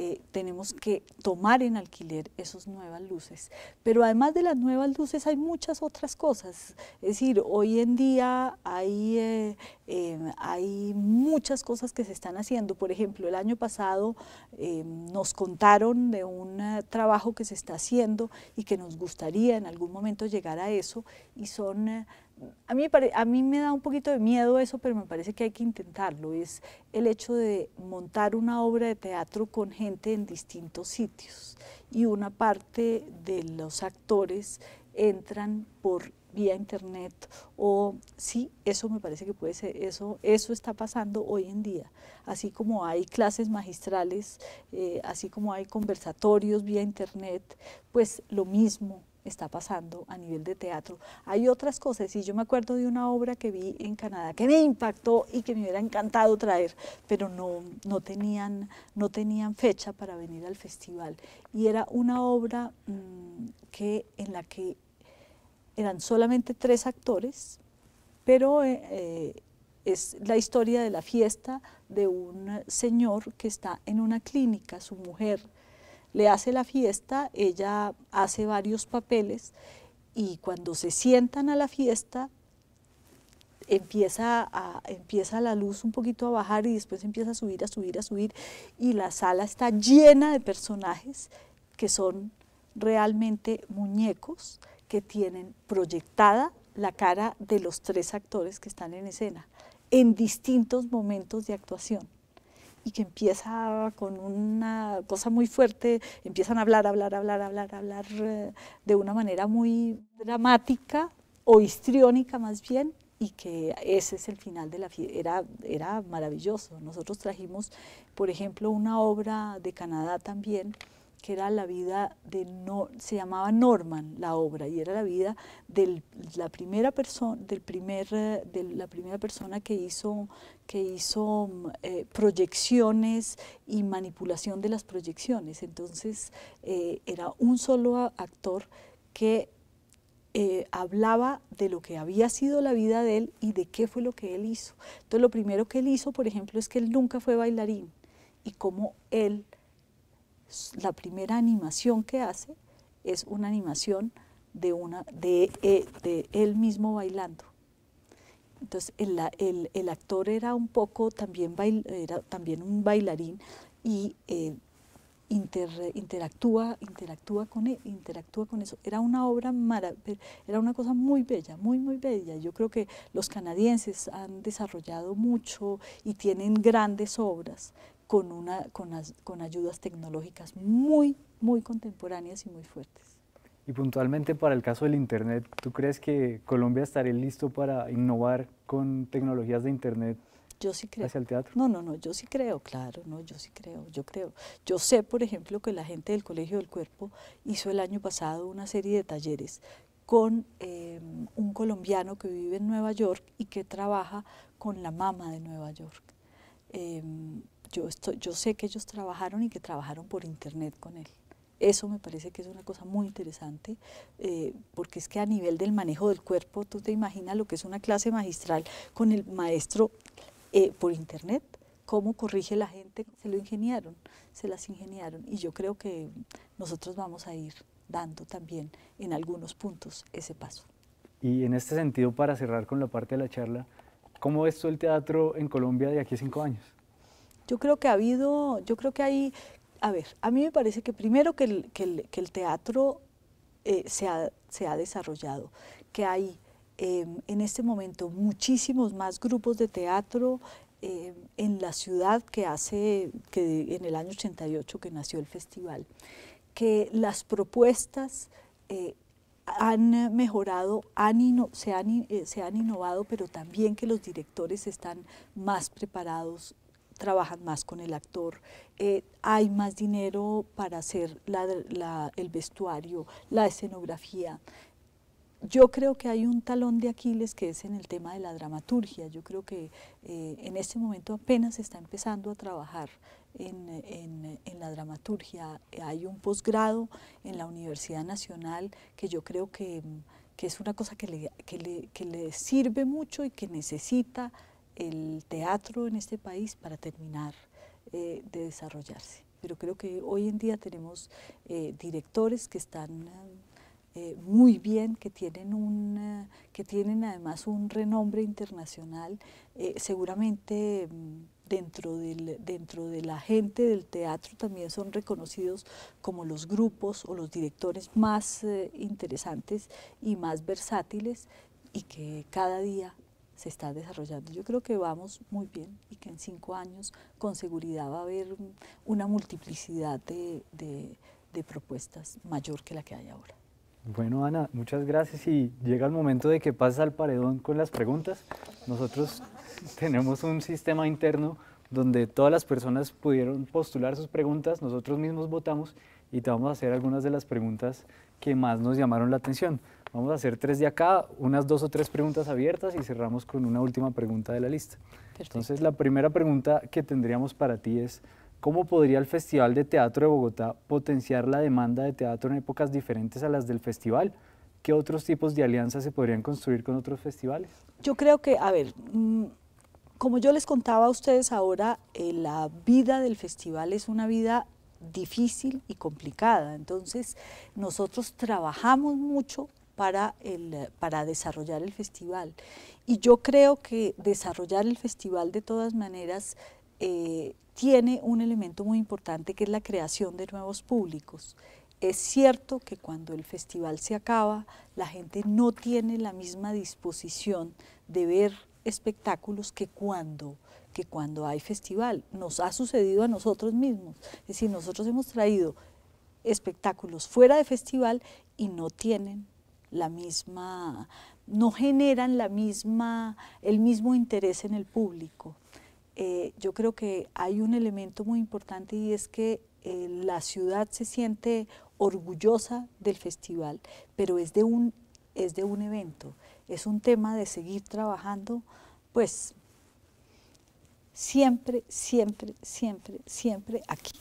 Eh, tenemos que tomar en alquiler esas nuevas luces. Pero además de las nuevas luces hay muchas otras cosas. Es decir, hoy en día hay, eh, em, hay muchas cosas que se están haciendo. Por ejemplo, el año pasado em, nos contaron de un eh, trabajo que se está haciendo y que nos gustaría en algún momento llegar a eso y son a mí, me da un poquito de miedo eso, pero me parece que hay que intentarlo. Es el hecho de montar una obra de teatro con gente en distintos sitios y una parte de los actores entran por vía internet o sí, eso me parece que puede ser, eso, eso está pasando hoy en día. Así como hay clases magistrales, eh, así como hay conversatorios vía internet, pues lo mismo está pasando a nivel de teatro. Hay otras cosas y yo me acuerdo de una obra que vi en Canadá que me impactó y que me hubiera encantado traer, pero no, no, tenían, no tenían fecha para venir al festival. Y era una obra mm, que, en la que eran solamente tres actores, pero... Eh, eh, es la historia de la fiesta de un señor que está en una clínica, su mujer le hace la fiesta, ella hace varios papeles y cuando se sientan a la fiesta empieza, a, empieza la luz un poquito a bajar y después empieza a subir, a subir, a subir y la sala está llena de personajes que son realmente muñecos que tienen proyectada la cara de los tres actores que están en escena en distintos momentos de actuación y que empieza con una cosa muy fuerte, empiezan a hablar, hablar, hablar, hablar, hablar eh, de una manera muy dramática o histriónica más bien, y que ese es el final de la fiesta. Era, era maravilloso. Nosotros trajimos, por ejemplo, una obra de Canadá también, que era la vida de, no, se llamaba Norman la obra, y era la vida la primera persona, del primer, eh, de la primera persona que hizo, que hizo mm, eh, proyecciones y manipulación de las proyecciones. Entonces eh, era un solo actor que hablaba de lo que había sido la vida de él y de qué fue lo que él hizo. Entonces lo primero que él hizo, por ejemplo, es que él nunca fue bailarín y cómo él la primera animación que hace es una animación de, una, de, eh, él mismo bailando. Entonces el, actor era un poco también, era también un bailarín y eh, interactúa, interactúa, con, interactúa con eso. Era una obra era una cosa muy bella, muy, muy bella. Yo creo que los canadienses han desarrollado mucho y tienen grandes obras con, una, con, con ayudas tecnológicas muy, muy contemporáneas y muy fuertes. Y puntualmente para el caso del Internet, ¿tú crees que Colombia estaría listo para innovar con tecnologías de Internet yo sí creo. hacia el teatro? No, no, no, yo sí creo, claro, no, yo sí creo, yo creo. Yo sé, por ejemplo, que la gente del Colegio del Cuerpo hizo el año pasado una serie de talleres con em, un colombiano que vive en Nueva York y que trabaja con la mama de Nueva York. Em, yo, yo sé que ellos trabajaron y que trabajaron por internet con él. Eso me parece que es una cosa muy interesante, eh, porque es que a nivel del manejo del cuerpo, tú te imaginas lo que es una clase magistral con el maestro eh, por internet, cómo corrige la gente, se lo ingeniaron, se las ingeniaron. Y yo creo que nosotros vamos a ir dando también en algunos puntos ese paso. Y en este sentido, para cerrar con la parte de la charla, ¿cómo es todo el teatro en Colombia de aquí a cinco años? Yo creo que ha habido, yo creo que hay, a ver, a mí me parece que primero que el, teatro eh, se, ha, desarrollado, que hay em, en este momento muchísimos más grupos de teatro em, en la ciudad que hace, que en el año 88 que nació el festival, que las propuestas eh, han mejorado, han se, eh, se han innovado, pero también que los directores están más preparados, trabajan más con el actor, eh, hay más dinero para hacer el vestuario, la escenografía. Yo creo que hay un talón de Aquiles que es en el tema de la dramaturgia. Yo creo que eh, en este momento apenas se está empezando a trabajar en, la dramaturgia. Hay un posgrado en la Universidad Nacional que yo creo que es una cosa que le sirve mucho y que necesita el teatro en este país para terminar eh, de desarrollarse. Pero creo que hoy en día tenemos eh, directores que están eh, muy bien, que tienen, un, que tienen además un renombre internacional, seguramente mm, dentro, del, dentro de la gente del teatro también son reconocidos como los grupos o los directores más interesantes y más versátiles y que cada día se está desarrollando. Yo creo que vamos muy bien y que en cinco años con seguridad va a haber una multiplicidad de, propuestas mayor que la que hay ahora. Bueno, Ana, muchas gracias y llega el momento de que pases al paredón con las preguntas. Nosotros tenemos un sistema interno donde todas las personas pudieron postular sus preguntas, nosotros mismos votamos y te vamos a hacer algunas de las preguntas que más nos llamaron la atención. Vamos a hacer tres de acá, unas dos o tres preguntas abiertas y cerramos con una última pregunta de la lista. Entonces, la primera pregunta que tendríamos para ti es, ¿cómo podría el Festival de Teatro de Bogotá potenciar la demanda de teatro en épocas diferentes a las del festival? ¿Qué otros tipos de alianzas se podrían construir con otros festivales? Yo creo que, a ver, mm, como yo les contaba a ustedes ahora, eh, la vida del festival es una vida difícil y complicada. Entonces, nosotros trabajamos mucho para, el, eh, para desarrollar el festival. Y yo creo que desarrollar el festival de todas maneras eh, tiene un elemento muy importante que es la creación de nuevos públicos. Es cierto que cuando el festival se acaba, la gente no tiene la misma disposición de ver espectáculos que cuando, que cuando hay festival. Nos ha sucedido a nosotros mismos. Es decir, nosotros hemos traído espectáculos fuera de festival y no tienen la misma, no generan la misma, el mismo interés en el público. Eh, yo creo que hay un elemento muy importante y es que eh, la ciudad se siente orgullosa del festival, pero es de un, es de un evento, es un tema de seguir trabajando, pues siempre, siempre, siempre, siempre aquí.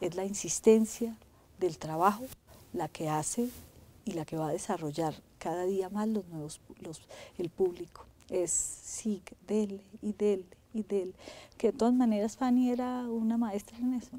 Es la insistencia del trabajo la que hace y la que va a desarrollar cada día más los nuevos, el público. Es SIG, dele y dele y del Que de todas maneras Fanny era una maestra en eso,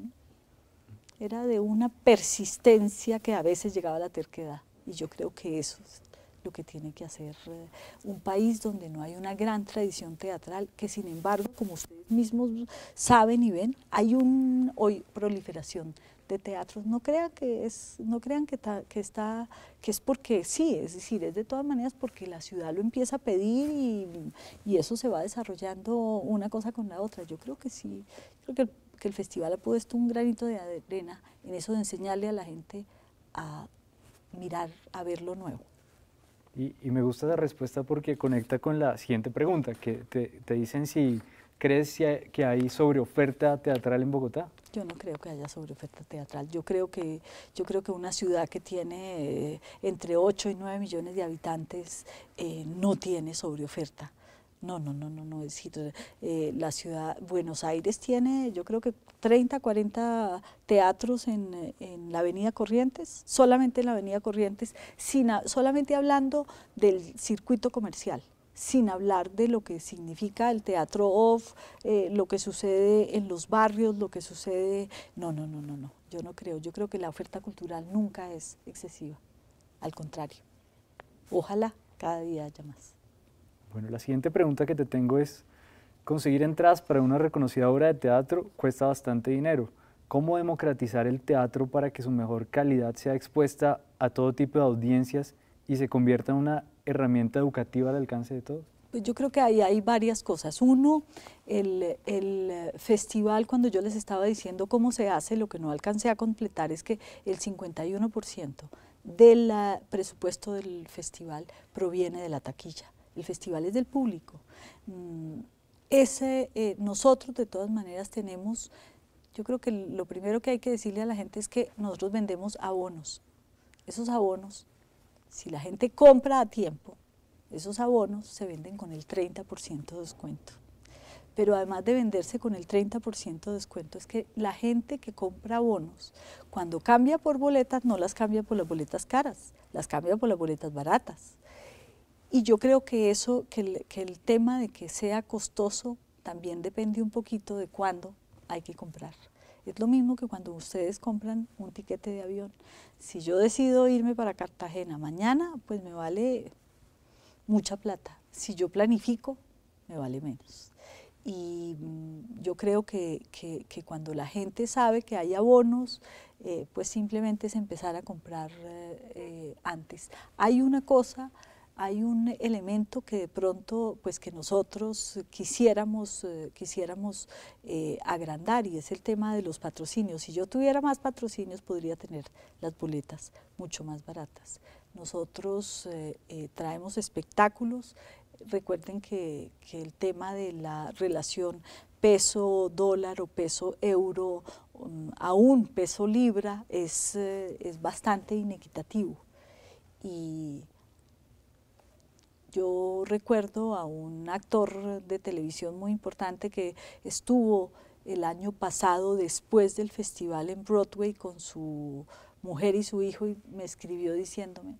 Era de una persistencia que a veces llegaba a la terquedad. Y yo creo que eso es lo que tiene que hacer eh, un país donde no hay una gran tradición teatral, que sin embargo, como ustedes mismos saben y ven, hay un hoy proliferación de teatro, No crean que es, no crean que, que está, que es porque sí, es decir, es de todas maneras porque la ciudad lo empieza a pedir y, eso se va desarrollando una cosa con la otra. Yo creo que sí, creo que el, que el festival ha puesto un granito de arena en eso de enseñarle a la gente a mirar, a ver lo nuevo. Y, me gusta la respuesta porque conecta con la siguiente pregunta, que te dicen si ¿Crees que hay sobreoferta teatral en Bogotá? Yo no creo que haya sobreoferta teatral. Yo creo que, yo creo que una ciudad que tiene eh, entre 8 y 9 millones de habitantes eh, no tiene sobreoferta. No, no, no, no, no. Eh, la ciudad, Buenos Aires tiene, yo creo que 30, 40 teatros en, la Avenida Corrientes, solamente en la Avenida Corrientes, sin, solamente hablando del circuito comercial sin hablar de lo que significa el teatro off, eh, lo que sucede en los barrios, lo que sucede... No, no, no, no, no, yo no creo. Yo creo que la oferta cultural nunca es excesiva, al contrario. Ojalá cada día haya más. Bueno, la siguiente pregunta que te tengo es, conseguir entradas para una reconocida obra de teatro cuesta bastante dinero. ¿Cómo democratizar el teatro para que su mejor calidad sea expuesta a todo tipo de audiencias y se convierta en una herramienta educativa de alcance de todos? Pues yo creo que ahí hay varias cosas. Uno, el, eh, festival, cuando yo les estaba diciendo cómo se hace, lo que no alcancé a completar es que el 51% del presupuesto del festival proviene de la taquilla. El festival es del público. Mm, ese, eh, nosotros de todas maneras tenemos, yo creo que lo primero que hay que decirle a la gente es que nosotros vendemos abonos. Esos abonos si la gente compra a tiempo, esos abonos se venden con el 30% de descuento. Pero además de venderse con el 30% de descuento, es que la gente que compra abonos, cuando cambia por boletas, no las cambia por las boletas caras, las cambia por las boletas baratas. Y yo creo que eso, que el, que el tema de que sea costoso, también depende un poquito de cuándo hay que comprar. Es lo mismo que cuando ustedes compran un tiquete de avión. Si yo decido irme para Cartagena mañana, pues me vale mucha plata. Si yo planifico, me vale menos. Y mm, yo creo que, cuando la gente sabe que hay abonos, eh, pues simplemente es empezar a comprar eh, eh, antes. Hay una cosa hay un elemento que de pronto, pues que nosotros quisiéramos, eh, quisiéramos eh, agrandar y es el tema de los patrocinios. Si yo tuviera más patrocinios, podría tener las boletas mucho más baratas. Nosotros eh, traemos espectáculos. Recuerden que, el tema de la relación peso dólar o peso euro, mm, aún peso libra, es, es bastante inequitativo. Y yo recuerdo a un actor de televisión muy importante que estuvo el año pasado después del festival en Broadway con su mujer y su hijo y me escribió diciéndome,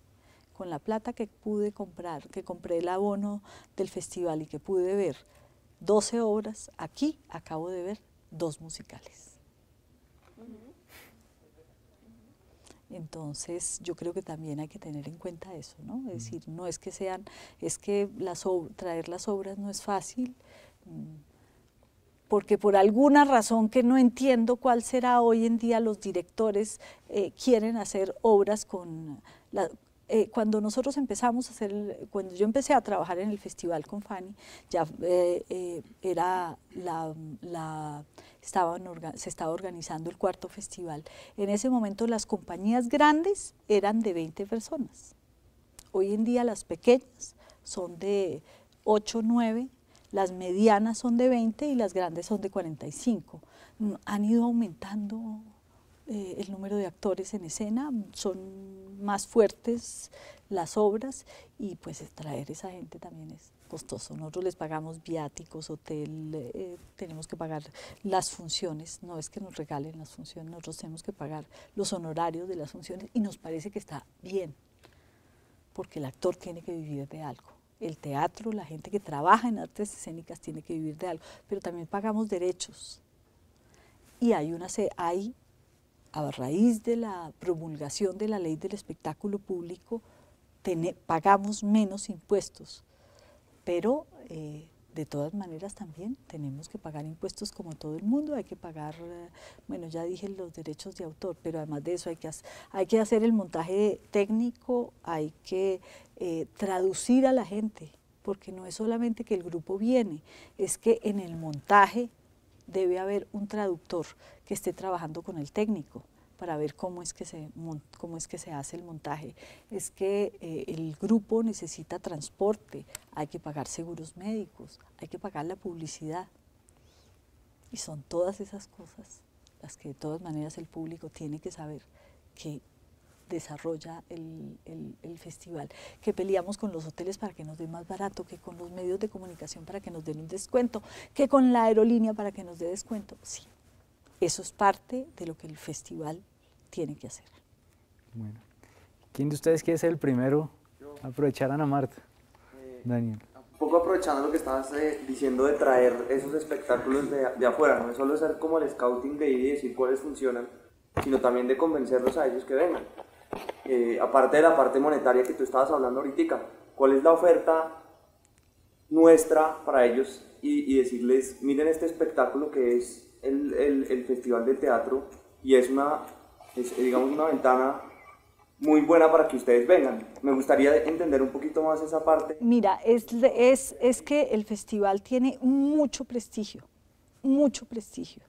con la plata que pude comprar, que compré el abono del festival y que pude ver 12 obras, aquí acabo de ver dos musicales. Entonces, yo creo que también hay que tener en cuenta eso, ¿no? Es decir, no es que sean, es que las traer las obras no es fácil, mm, porque por alguna razón que no entiendo cuál será hoy en día los directores eh, quieren hacer obras con eh, cuando nosotros empezamos a hacer, cuando yo empecé a trabajar en el festival con Fanny, ya eh, eh, era la, la estaban se estaba organizando el cuarto festival. En ese momento las compañías grandes eran de 20 personas. Hoy en día las pequeñas son de 8, 9, las medianas son de 20 y las grandes son de 45. Mm, han ido aumentando eh, el número de actores en escena, son más fuertes las obras y pues traer esa gente también es costoso. Nosotros les pagamos viáticos, hotel, eh, tenemos que pagar las funciones, no es que nos regalen las funciones, nosotros tenemos que pagar los honorarios de las funciones y nos parece que está bien, porque el actor tiene que vivir de algo el teatro, la gente que trabaja en artes escénicas tiene que vivir de algo, pero también pagamos derechos. Y hay, una, hay a raíz de la promulgación de la ley del espectáculo público, pagamos menos impuestos, pero eh, de todas maneras también tenemos que pagar impuestos como todo el mundo, hay que pagar, eh, bueno, ya dije los derechos de autor, pero además de eso hay que, hacer el montaje técnico, hay que eh, traducir a la gente, porque no es solamente que el grupo viene, es que en el montaje debe haber un traductor que esté trabajando con el técnico para ver cómo es que se, cómo es que se hace el montaje. Es que eh, el grupo necesita transporte, hay que pagar seguros médicos, hay que pagar la publicidad. Y son todas esas cosas las que de todas maneras el público tiene que saber que desarrolla el, el, festival, que peleamos con los hoteles para que nos den más barato, que con los medios de comunicación para que nos den un descuento, que con la aerolínea para que nos dé descuento. Sí, eso es parte de lo que el festival tiene que hacer. Bueno, ¿quién de ustedes quiere ser el primero aprovechar a Ana Marta? Eh, Daniel. Un poco aprovechando lo que estabas eh, diciendo de traer esos espectáculos de, de afuera, no es solo ser como el scouting de ir y decir cuáles funcionan, sino también de convencerlos a ellos que vengan. Eh, aparte de la parte monetaria que tú estabas hablando ahorita, ¿cuál es la oferta nuestra para ellos y, decirles, miren este espectáculo que es el, Festival de Teatro y es una, digamos, una ventana muy buena para que ustedes vengan. Me gustaría entender un poquito más esa parte. Mira, es, es que el festival tiene mucho prestigio, mucho prestigio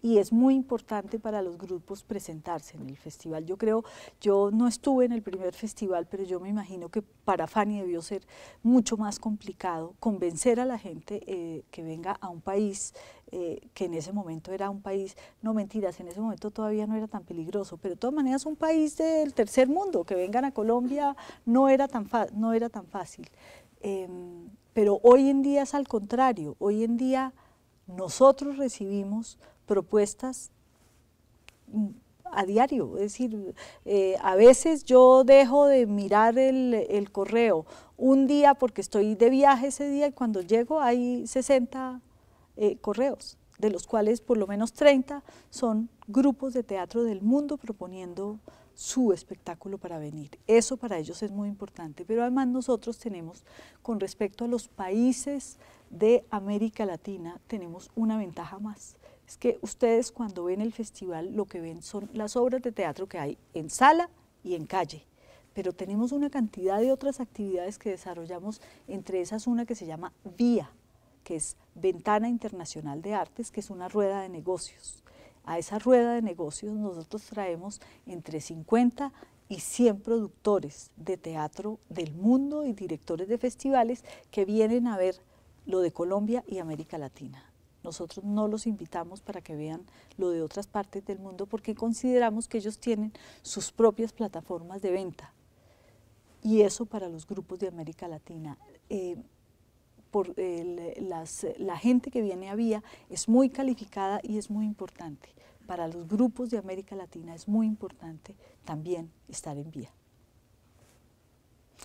y es muy importante para los grupos presentarse en el festival. Yo creo, yo no estuve en el primer festival, pero yo me imagino que para Fanny debió ser mucho más complicado convencer a la gente eh, que venga a un país eh, que en ese momento era un país, no mentiras, en ese momento todavía no era tan peligroso, pero de todas maneras un país del tercer mundo, que vengan a Colombia no era tan, no era tan fácil. Em, pero hoy en día es al contrario, hoy en día nosotros recibimos propuestas a diario. Es decir, eh, a veces yo dejo de mirar el, correo un día porque estoy de viaje ese día y cuando llego hay 60 eh, correos, de los cuales por lo menos 30 son grupos de teatro del mundo proponiendo su espectáculo para venir. Eso para ellos es muy importante, pero además nosotros tenemos, con respecto a los países de América Latina, tenemos una ventaja más es que ustedes cuando ven el festival lo que ven son las obras de teatro que hay en sala y en calle pero tenemos una cantidad de otras actividades que desarrollamos, entre esas una que se llama Vía, que es Ventana Internacional de Artes, que es una rueda de negocios. A esa rueda de negocios nosotros traemos entre 50 y 100 productores de teatro del mundo y directores de festivales que vienen a ver lo de Colombia y América Latina. Nosotros no los invitamos para que vean lo de otras partes del mundo porque consideramos que ellos tienen sus propias plataformas de venta. Y eso para los grupos de América Latina. Eh, por, la gente que viene a Vía es muy calificada y es muy importante. Para los grupos de América Latina es muy importante también estar en Vía.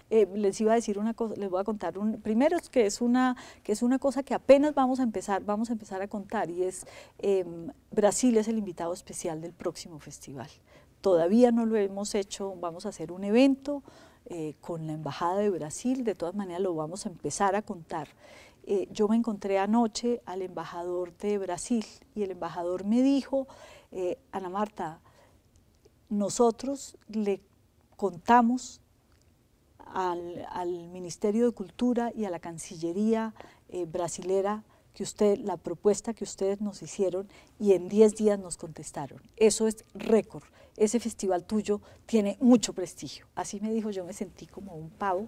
Eh, les iba a decir una cosa, les voy a contar un, primero es que es una que es una cosa que apenas vamos a empezar, vamos a empezar a contar y es em, Brasil es el invitado especial del próximo festival. Todavía no lo hemos hecho, vamos a hacer un evento eh, con la Embajada de Brasil, de todas maneras lo vamos a empezar a contar. Eh, yo me encontré anoche al embajador de Brasil y el embajador me dijo, Ana Marta, nosotros le contamos al, Ministerio de Cultura y a la Cancillería eh, brasilera que usted, la propuesta que ustedes nos hicieron y en 10 días nos contestaron. Eso es récord. Ese festival tuyo tiene mucho prestigio. Así me dijo, yo me sentí como un pavo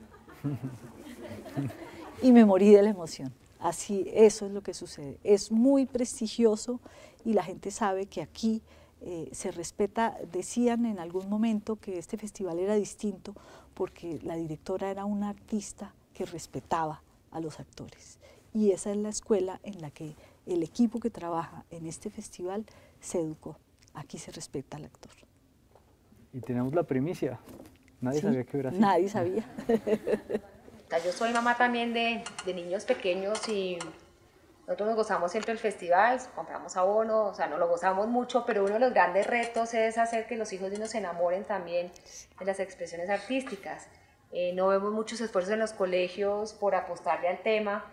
y me morí de la emoción. Así, eso es lo que sucede. Es muy prestigioso y la gente sabe que aquí eh, se respeta, decían en algún momento que este festival era distinto porque la directora era una artista que respetaba a los actores. Y esa es la escuela en la que el equipo que trabaja en este festival se educó. Aquí se respeta al actor. Y tenemos la primicia. Nadie sabía qué era así. Nadie sabía. Yo soy mamá también de, de niños pequeños y nosotros nos gozamos siempre el festival, compramos abono, o sea, no lo gozamos mucho, pero uno de los grandes retos es hacer que los hijos de uno se enamoren también de las expresiones artísticas. Eh, no vemos muchos esfuerzos en los colegios por apostarle al tema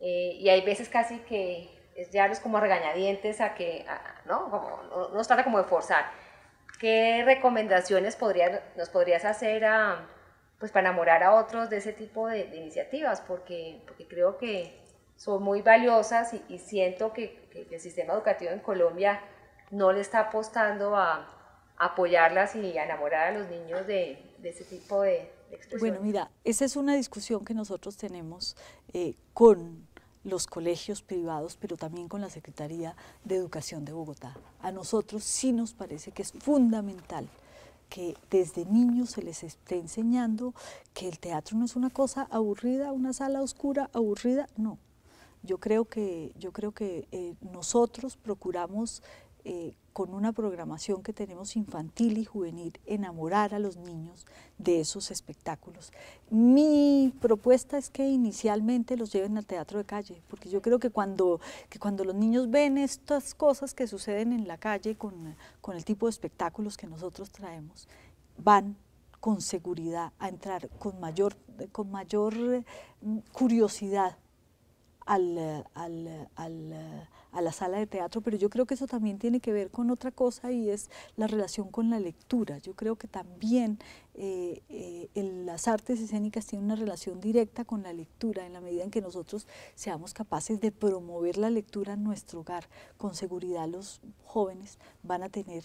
eh, y hay veces casi que es los como regañadientes a que, ¿no? Como, no, nos trata como de forzar. ¿Qué recomendaciones nos podrías hacer a, pues, para enamorar a otros de ese tipo de, de iniciativas? Porque, porque creo que son muy valiosas y, siento que, el sistema educativo en Colombia no le está apostando a apoyarlas y a enamorar a los niños de, ese tipo de, de Bueno, mira, esa es una discusión que nosotros tenemos eh, con los colegios privados, pero también con la Secretaría de Educación de Bogotá. A nosotros sí nos parece que es fundamental que desde niños se les esté enseñando que el teatro no es una cosa aburrida, una sala oscura aburrida, no. Yo creo que, yo creo que eh, nosotros procuramos eh, con una programación que tenemos infantil y juvenil, enamorar a los niños de esos espectáculos. Mi propuesta es que inicialmente los lleven al teatro de calle, porque yo creo que cuando, cuando los niños ven estas cosas que suceden en la calle con, con el tipo de espectáculos que nosotros traemos, van con seguridad a entrar con mayor, con mayor mm, curiosidad al, eh, eh, a la sala de teatro, pero yo creo que eso también tiene que ver con otra cosa y es la relación con la lectura. Yo creo que también eh, las artes escénicas tienen una relación directa con la lectura en la medida en que nosotros seamos capaces de promover la lectura en nuestro hogar. Con seguridad los jóvenes van a tener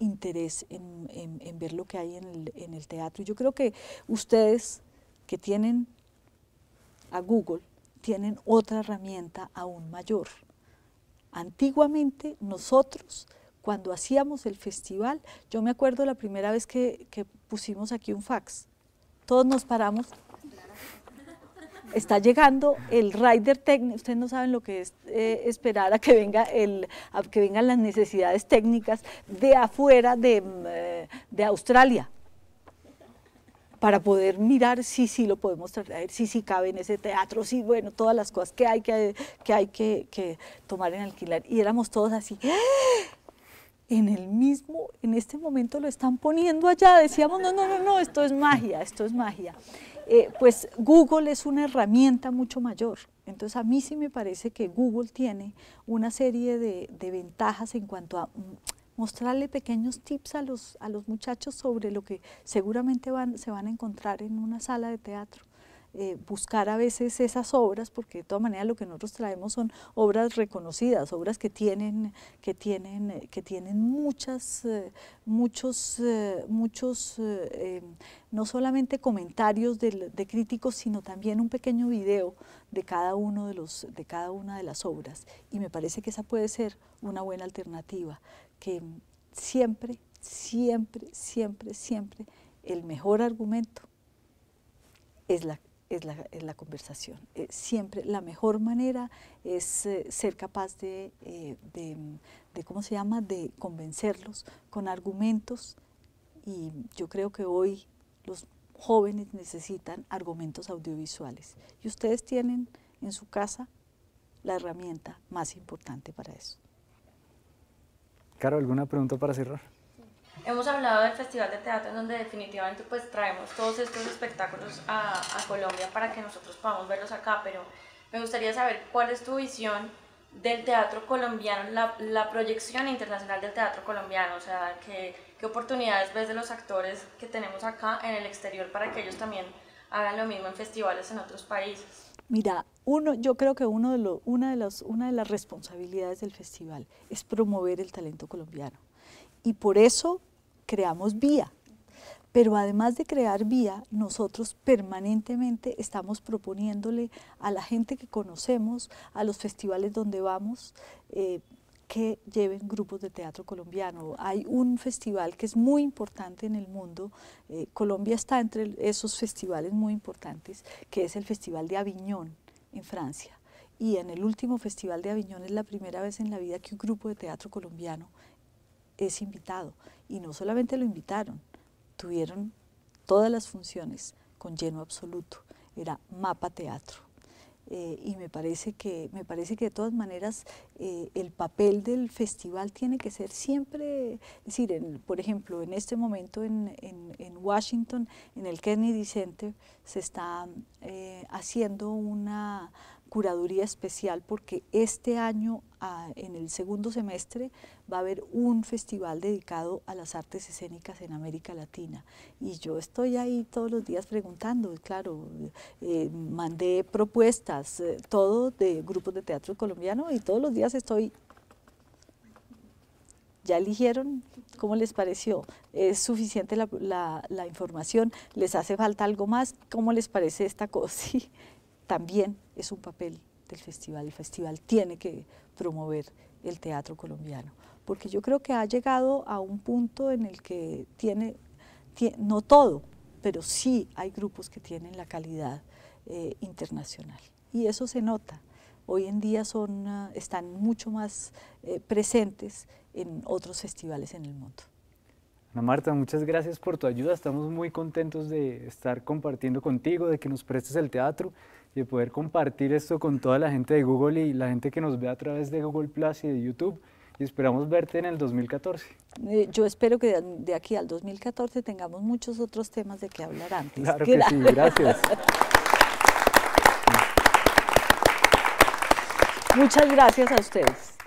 interés en, ver lo que hay en el, en el teatro. Yo creo que ustedes que tienen a Google, tienen otra herramienta aún mayor. Antiguamente nosotros, cuando hacíamos el festival, yo me acuerdo la primera vez que, pusimos aquí un fax, todos nos paramos, está llegando el rider técnico, ustedes no saben lo que es eh, esperar a que, venga el, que vengan las necesidades técnicas de afuera de eh, Australia, para poder mirar si sí si lo podemos traer, si sí si cabe en ese teatro, si bueno, todas las cosas que hay que, que hay que, tomar en alquiler. Y éramos todos así. ¡Ah! En el mismo, en este momento lo están poniendo allá. Decíamos, no, no, no, no, esto es magia, esto es magia. Eh, pues Google es una herramienta mucho mayor. Entonces a mí sí me parece que Google tiene una serie de ventajas en cuanto a mm, mostrarle pequeños tips a los, a los muchachos sobre lo que seguramente van, se van a encontrar en una sala de teatro. Eh, buscar a veces esas obras, porque de todas maneras lo que nosotros traemos son obras reconocidas, obras que tienen, que tienen, que tienen muchas, eh, muchos, eh, em, no solamente comentarios de, críticos, sino también un pequeño video de cada, uno de, los, de cada una de las obras. Y me parece que esa puede ser una buena alternativa que siempre, siempre, siempre, siempre el mejor argumento es la, es la, conversación. Eh, siempre la mejor manera es eh, ser capaz eh, de, ¿cómo se llama?, de convencerlos con argumentos y yo creo que hoy los jóvenes necesitan argumentos audiovisuales y ustedes tienen en su casa la herramienta más importante para eso. Caro, ¿alguna pregunta para cerrar? Hemos hablado del Festival de Teatro en donde definitivamente pues traemos todos estos espectáculos a, Colombia para que nosotros podamos verlos acá, pero me gustaría saber cuál es tu visión del teatro colombiano, la, proyección internacional del teatro colombiano, o sea, ¿qué, qué oportunidades ves de los actores que tenemos acá en el exterior para que ellos también hagan lo mismo en festivales en otros países. Mira, uno, yo creo que una, de las responsabilidades del festival es promover el talento colombiano. Y por eso creamos Vía. Pero además de crear Vía, nosotros permanentemente estamos proponiéndole a la gente que conocemos, a los festivales donde vamos, eh, que lleven grupos de teatro colombiano. Hay un festival que es muy importante en el mundo, eh, Colombia está entre esos festivales muy importantes, que es el Festival de Aviñón, en Francia. Y en el último Festival de Aviñón es la primera vez en la vida que un grupo de teatro colombiano es invitado. Y no solamente lo invitaron, tuvieron todas las funciones con lleno absoluto. Era mapa teatro. Eh, y me parece, que, me parece que de todas maneras eh, el papel del festival tiene que ser siempre, es decir, por ejemplo, en este momento en, en, en, Washington, en el Kennedy Center, se está eh, haciendo una curaduría especial porque este año, ah, en el segundo semestre, va a haber un festival dedicado a las artes escénicas en América Latina. Y yo estoy ahí todos los días preguntando, claro, eh, mandé propuestas, eh, todo de grupos de teatro colombiano y todos los días estoy... ¿Ya eligieron? ¿Cómo les pareció? ¿Es suficiente la, la información? ¿Les hace falta algo más? ¿Cómo les parece esta cosa? también es un papel del festival. El festival tiene que promover el teatro colombiano, porque yo creo que ha llegado a un punto en el que tiene, no todo, pero sí hay grupos que tienen la calidad eh, internacional y eso se nota. Hoy en día son, ah, están mucho más eh, presentes en otros festivales en el mundo. Ana Marta, muchas gracias por tu ayuda. Estamos muy contentos de estar compartiendo contigo, de que nos prestes el teatro y de poder compartir esto con toda la gente de Google y la gente que nos ve a través de Google Plus y de YouTube. Y esperamos verte en el 2014. Eh, yo espero que de aquí al 2014 tengamos muchos otros temas de que hablar antes. Claro que sí, gracias. Muchas gracias a ustedes.